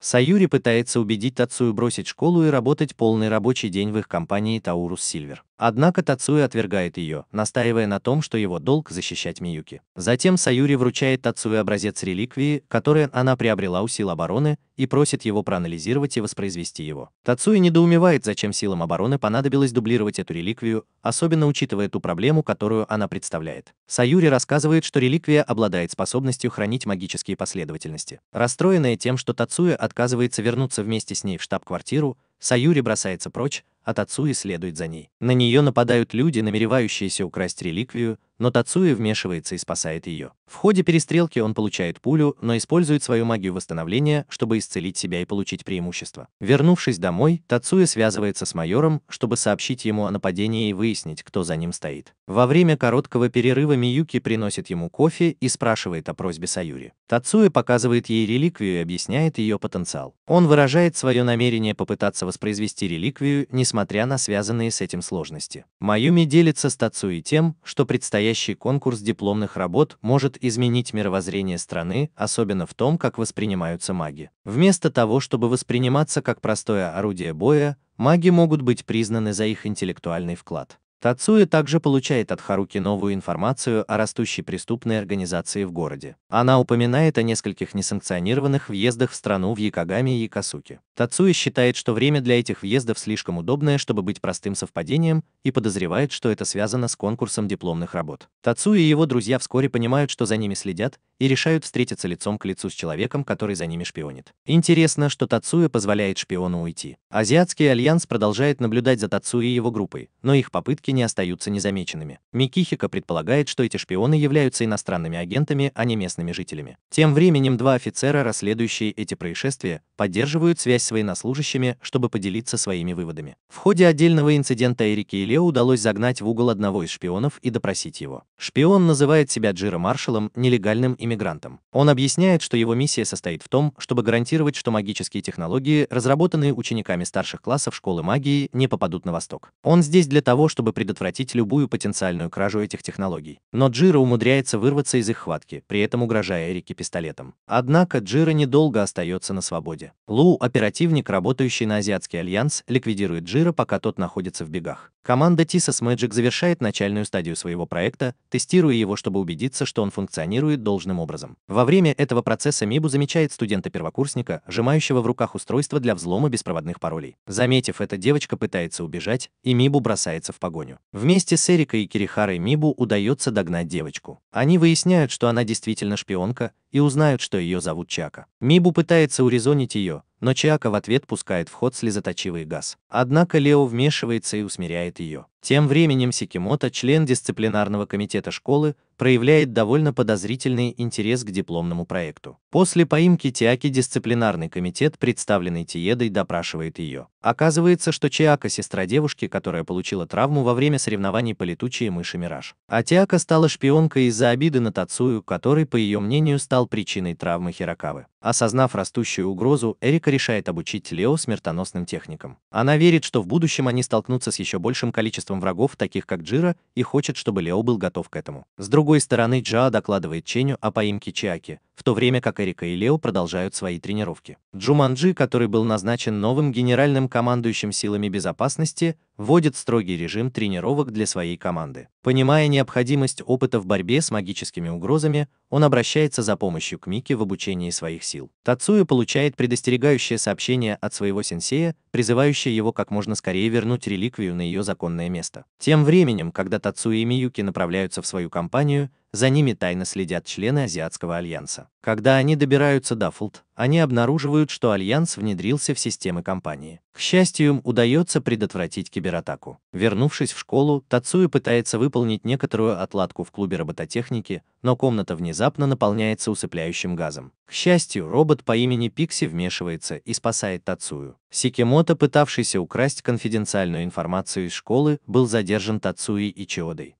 Саюри пытается убедить Тацую бросить школу и работать полный рабочий день в их компании Таурус Сильвер. Однако Тацуя отвергает ее, настаивая на том, что его долг защищать Миюки. Затем Саюри вручает Тацуе образец реликвии, который она приобрела у сил обороны, и просит его проанализировать и воспроизвести его. Тацуя недоумевает, зачем силам обороны понадобилось дублировать эту реликвию, особенно учитывая ту проблему, которую она представляет. Саюри рассказывает, что реликвия обладает способностью хранить магические последовательности. Расстроенная тем, что Тацуя отказывается вернуться вместе с ней в штаб-квартиру, Саюри бросается прочь, от отцу и следует за ней. На нее нападают люди, намеревающиеся украсть реликвию, но Тацуя вмешивается и спасает ее. В ходе перестрелки он получает пулю, но использует свою магию восстановления, чтобы исцелить себя и получить преимущество. Вернувшись домой, Тацуя связывается с майором, чтобы сообщить ему о нападении и выяснить, кто за ним стоит. Во время короткого перерыва Миюки приносит ему кофе и спрашивает о просьбе Саюри. Тацуя показывает ей реликвию и объясняет ее потенциал. Он выражает свое намерение попытаться воспроизвести реликвию, несмотря на связанные с этим сложности. Маюми делится с Тацуей тем, что предстоит предстоящий конкурс дипломных работ может изменить мировоззрение страны, особенно в том, как воспринимаются маги. Вместо того, чтобы восприниматься как простое орудие боя, маги могут быть признаны за их интеллектуальный вклад. Тацуя также получает от Харуки новую информацию о растущей преступной организации в городе. Она упоминает о нескольких несанкционированных въездах в страну в Якогаме и Якосуке. Тацуя считает, что время для этих въездов слишком удобное, чтобы быть простым совпадением, и подозревает, что это связано с конкурсом дипломных работ. Тацуя и его друзья вскоре понимают, что за ними следят, и решают встретиться лицом к лицу с человеком, который за ними шпионит. Интересно, что Тацуя позволяет шпиону уйти. Азиатский альянс продолжает наблюдать за Тацуя и его группой, но их попытки не остаются незамеченными. Микихика предполагает, что эти шпионы являются иностранными агентами, а не местными жителями. Тем временем два офицера, расследующие эти происшествия, поддерживают связь с военнослужащими, чтобы поделиться своими выводами. В ходе отдельного инцидента Эрике и Лео удалось загнать в угол одного из шпионов и допросить его. Шпион называет себя Джира Маршалом, нелегальным иммигрантом. Он объясняет, что его миссия состоит в том, чтобы гарантировать, что магические технологии, разработанные учениками старших классов школы магии, не попадут на Восток. Он здесь для того, чтобы предотвратить любую потенциальную кражу этих технологий. Но Джира умудряется вырваться из их хватки, при этом угрожая Эрике пистолетом. Однако Джира недолго остается на свободе. Лу оперативно противник, работающий на Азиатский альянс, ликвидирует Джира, пока тот находится в бегах. Команда Тисас Magic завершает начальную стадию своего проекта, тестируя его, чтобы убедиться, что он функционирует должным образом. Во время этого процесса Мибу замечает студента-первокурсника, сжимающего в руках устройство для взлома беспроводных паролей. Заметив это, девочка пытается убежать, и Мибу бросается в погоню. Вместе с Эрикой и Кирихарой Мибу удается догнать девочку. Они выясняют, что она действительно шпионка, и узнают, что ее зовут Чака. Мибу пытается урезонить ее, но Чиака в ответ пускает в ход слезоточивый газ. Однако Лео вмешивается и усмиряет ее. Тем временем Сикимото, член дисциплинарного комитета школы, проявляет довольно подозрительный интерес к дипломному проекту. После поимки Тиаки дисциплинарный комитет, представленный Тиедой, допрашивает ее. Оказывается, что Чиака – сестра девушки, которая получила травму во время соревнований по летучей мыши «Мираж». А Тиака стала шпионкой из-за обиды на Тацую, который, по ее мнению, стал причиной травмы Хирокавы. Осознав растущую угрозу, Эрика решает обучить Лео смертоносным техникам. Она верит, что в будущем они столкнутся с еще большим количеством количеством врагов, таких как Джира, и хочет, чтобы Лео был готов к этому. С другой стороны, Джаа докладывает Ченю о поимке Чиаки, в то время как Эрика и Лео продолжают свои тренировки. Джуманджи, который был назначен новым генеральным командующим силами безопасности, вводит строгий режим тренировок для своей команды. Понимая необходимость опыта в борьбе с магическими угрозами, он обращается за помощью к Мике в обучении своих сил. Тацуя получает предостерегающее сообщение от своего сенсея, призывающее его как можно скорее вернуть реликвию на ее законное место. Тем временем, когда Тацуя и Миюки направляются в свою компанию, за ними тайно следят члены Азиатского альянса. Когда они добираются до Фулт, они обнаруживают, что альянс внедрился в системы компании. К счастью, им удается предотвратить кибератаку. Вернувшись в школу, Тацуя пытается выполнить некоторую отладку в клубе робототехники, но комната внезапно наполняется усыпляющим газом. К счастью, робот по имени Пикси вмешивается и спасает Тацую. Сикимото, пытавшийся украсть конфиденциальную информацию из школы, был задержан Тацуей и Чиодой.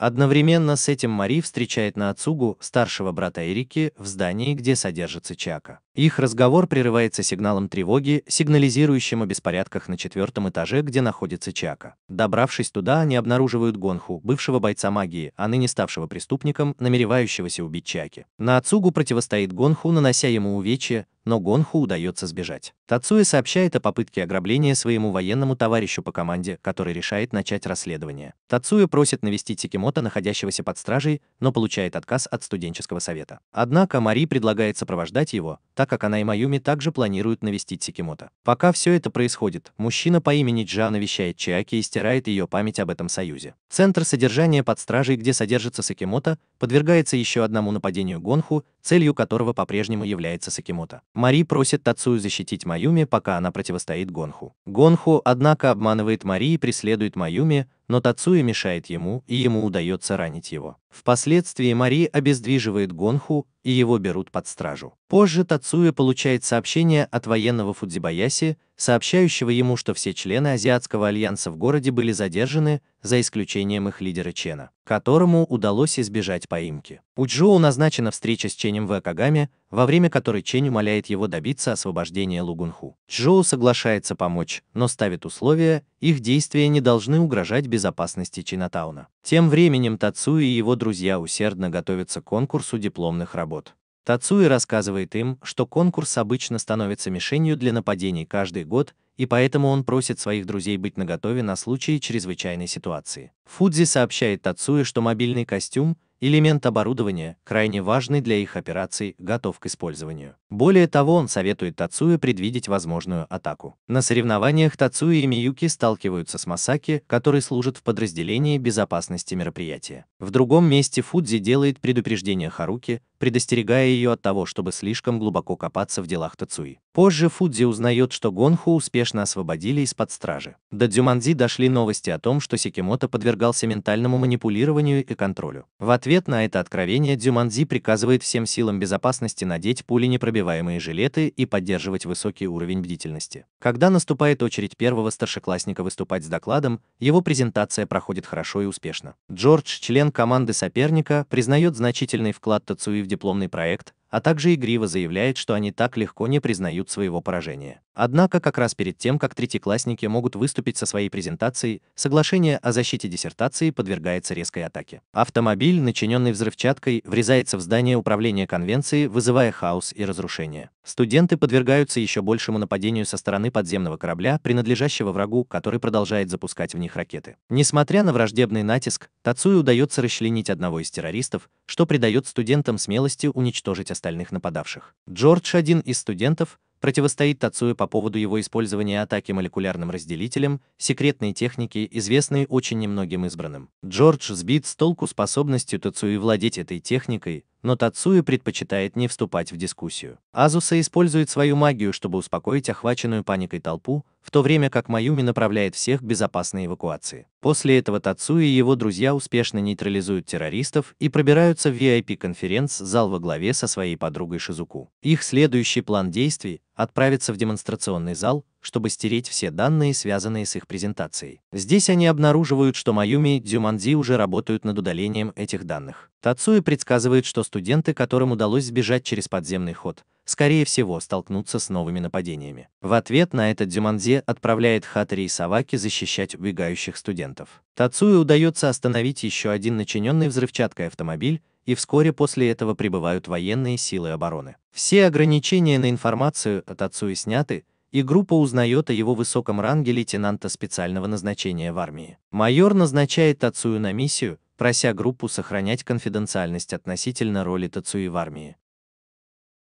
Одновременно с этим Мари встречает на Наацугу, старшего брата Эрики, в здании, где содержится Чака. Их разговор прерывается сигналом тревоги, сигнализирующим о беспорядках на четвертом этаже, где находится Чака. Добравшись туда, они обнаруживают Гонху, бывшего бойца магии, а ныне ставшего преступником, намеревающегося убить Чаки. На Наацугу противостоит Гонху, нанося ему увечья, но Гонху удается сбежать. Тацуя сообщает о попытке ограбления своему военному товарищу по команде, который решает начать расследование. Тацуя просит навестить Сикимото, находящегося под стражей, но получает отказ от студенческого совета. Однако Мари предлагает сопровождать его, так как она и Маюми также планируют навестить Сикимото. Пока все это происходит, мужчина по имени Джа навещает Чиаки и стирает ее память об этом союзе. Центр содержания под стражей, где содержится Сакимото, подвергается еще одному нападению Гонху, целью которого по-прежнему является Сакимото. Мари просит Тацую защитить Маюми, пока она противостоит Гонху. Гонху, однако, обманывает Мари и преследует Маюми, но Тацуя мешает ему, и ему удается ранить его. Впоследствии Мари обездвиживает Гонху, и его берут под стражу. Позже Тацуя получает сообщение от военного Фудзибаяси, сообщающего ему, что все члены Азиатского альянса в городе были задержаны, за исключением их лидера Чена, которому удалось избежать поимки. У Джоу назначена встреча с Ченем в Акагаме, во время которой Чень умоляет его добиться освобождения Лугунху. Джоу соглашается помочь, но ставит условия, их действия не должны угрожать без безопасности Чинатауна. Тем временем Тацуи и его друзья усердно готовятся к конкурсу дипломных работ. Тацуи рассказывает им, что конкурс обычно становится мишенью для нападений каждый год, и поэтому он просит своих друзей быть наготове на случай чрезвычайной ситуации. Фудзи сообщает Тацуе, что мобильный костюм – элемент оборудования, крайне важный для их операций, готов к использованию. Более того, он советует Тацуе предвидеть возможную атаку. На соревнованиях Тацуе и Миюки сталкиваются с Масаки, который служит в подразделении безопасности мероприятия. В другом месте Фудзи делает предупреждение Харуки, предостерегая ее от того, чтобы слишком глубоко копаться в делах Тацуи. Позже Фудзи узнает, что Гонху успешно освободили из-под стражи. До Дзюманзи дошли новости о том, что Секимото подвергался ментальному манипулированию и контролю. В ответ на это откровение Дзюманзи приказывает всем силам безопасности надеть пули непробиваемые непробиваемые жилеты и поддерживать высокий уровень бдительности. Когда наступает очередь первого старшеклассника выступать с докладом, его презентация проходит хорошо и успешно. Джордж, член команды соперника, признает значительный вклад Тацуи в дипломный проект, а также игриво заявляет, что они так легко не признают своего поражения. Однако как раз перед тем, как третьеклассники могут выступить со своей презентацией, соглашение о защите диссертации подвергается резкой атаке. Автомобиль, начиненный взрывчаткой, врезается в здание управления конвенции, вызывая хаос и разрушение. Студенты подвергаются еще большему нападению со стороны подземного корабля, принадлежащего врагу, который продолжает запускать в них ракеты. Несмотря на враждебный натиск, Тацую удается расчленить одного из террористов, что придает студентам смелости уничтожить остальных остальных нападавших. Джордж, один из студентов, противостоит Тацуе по поводу его использования атаки молекулярным разделителем, секретной техники, известной очень немногим избранным. Джордж сбит с толку способностью Тацуи владеть этой техникой, но Тацуя предпочитает не вступать в дискуссию. Азуса использует свою магию, чтобы успокоить охваченную паникой толпу, в то время как Маюми направляет всех к безопасной эвакуации. После этого Тацуя и его друзья успешно нейтрализуют террористов и пробираются в VIP-конференц-зал во главе со своей подругой Шизуку. Их следующий план действий – отправиться в демонстрационный зал, чтобы стереть все данные, связанные с их презентацией. Здесь они обнаруживают, что Майюми и Дзюманди уже работают над удалением этих данных. Тацуи предсказывает, что студенты, которым удалось сбежать через подземный ход, скорее всего, столкнутся с новыми нападениями. В ответ на это Дзюманзе отправляет Хатари и Саваки защищать убегающих студентов. Тацуе удается остановить еще один начиненный взрывчаткой автомобиль, и вскоре после этого прибывают военные силы обороны. Все ограничения на информацию от Ацуи сняты, и группа узнает о его высоком ранге лейтенанта специального назначения в армии. Майор назначает Тацую на миссию, прося группу сохранять конфиденциальность относительно роли Тацуи в армии.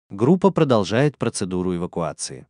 Группа продолжает процедуру эвакуации.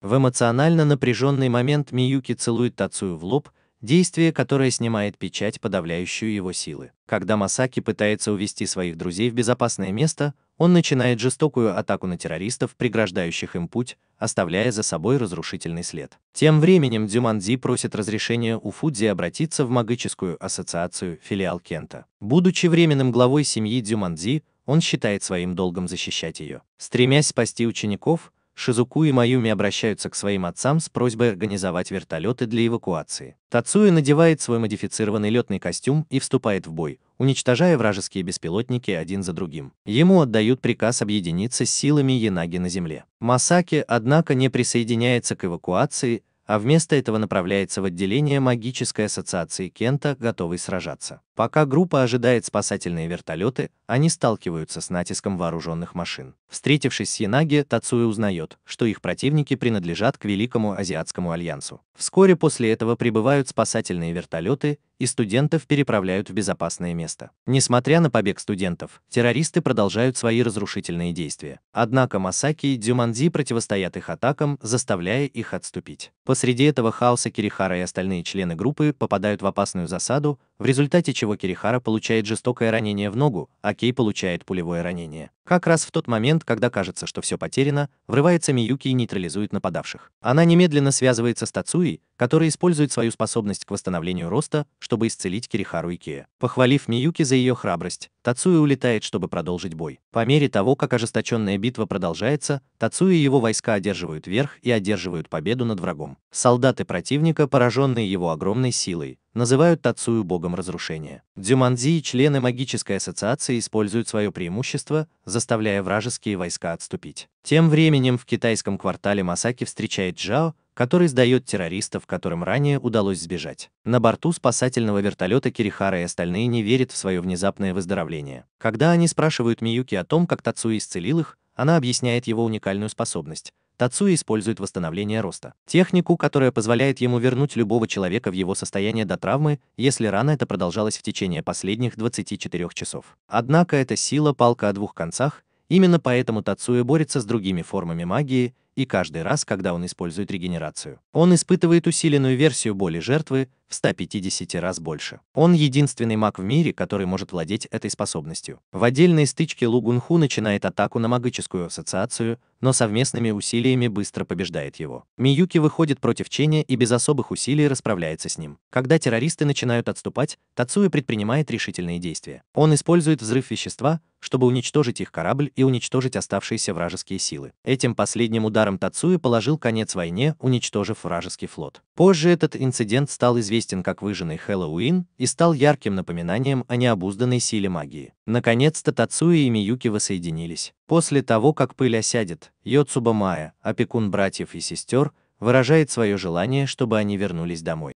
В эмоционально напряженный момент Миюки целует Тацую в лоб, действие, которое снимает печать, подавляющую его силы. Когда Масаки пытается увести своих друзей в безопасное место, он начинает жестокую атаку на террористов, преграждающих им путь, оставляя за собой разрушительный след. Тем временем Дюманди просит разрешения у Фудзи обратиться в магическую ассоциацию филиал Кента. Будучи временным главой семьи Дюманди, он считает своим долгом защищать ее. Стремясь спасти учеников, Шизуку и Маюми обращаются к своим отцам с просьбой организовать вертолеты для эвакуации. Тацуя надевает свой модифицированный летный костюм и вступает в бой, уничтожая вражеские беспилотники один за другим. Ему отдают приказ объединиться с силами Янаги на земле. Масаки, однако, не присоединяется к эвакуации, а вместо этого направляется в отделение магической ассоциации Кента, готовый сражаться. Пока группа ожидает спасательные вертолеты, они сталкиваются с натиском вооруженных машин. Встретившись с Янаги, Тацуя узнает, что их противники принадлежат к Великому Азиатскому Альянсу. Вскоре после этого прибывают спасательные вертолеты, и студентов переправляют в безопасное место. Несмотря на побег студентов, террористы продолжают свои разрушительные действия. Однако Масаки и Дзюманзи противостоят их атакам, заставляя их отступить. Посреди этого хаоса Кирихара и остальные члены группы попадают в опасную засаду, в результате чего Кирихара получает жестокое ранение в ногу, а Кей получает пулевое ранение. Как раз в тот момент, когда кажется, что все потеряно, врывается Миюки и нейтрализует нападавших. Она немедленно связывается с Тацуей, который использует свою способность к восстановлению роста, чтобы исцелить Кирихару и Кея. Похвалив Миюки за ее храбрость, Тацуя улетает, чтобы продолжить бой. По мере того, как ожесточенная битва продолжается, Тацуя и его войска одерживают верх и одерживают победу над врагом. Солдаты противника, пораженные его огромной силой, называют Тацую богом разрушения. Дзюманзи и члены магической ассоциации используют свое преимущество, заставляя вражеские войска отступить. Тем временем в китайском квартале Масаки встречает Джао, который сдает террористов, которым ранее удалось сбежать. На борту спасательного вертолета Кирихара и остальные не верят в свое внезапное выздоровление. Когда они спрашивают Миюки о том, как Тацуи исцелил их, она объясняет его уникальную способность, Тацуя использует восстановление роста, технику, которая позволяет ему вернуть любого человека в его состояние до травмы, если рана это продолжалась в течение последних 24 часов. Однако эта сила палка о двух концах, именно поэтому Тацуя борется с другими формами магии, и каждый раз, когда он использует регенерацию, он испытывает усиленную версию боли жертвы, в 150 раз больше. Он единственный маг в мире, который может владеть этой способностью. В отдельной стычке Лу Гунху начинает атаку на магическую ассоциацию, но совместными усилиями быстро побеждает его. Миюки выходит против Ченя и без особых усилий расправляется с ним. Когда террористы начинают отступать, Тацуя предпринимает решительные действия. Он использует взрыв вещества, чтобы уничтожить их корабль и уничтожить оставшиеся вражеские силы. Этим последним ударом Тацуя положил конец войне, уничтожив вражеский флот. Позже этот инцидент стал известен известен как выжженный Хэллоуин и стал ярким напоминанием о необузданной силе магии. Наконец-то Тацуя и Миюки воссоединились. После того, как пыль осядет, Йоцуба Мая, опекун братьев и сестер, выражает свое желание, чтобы они вернулись домой.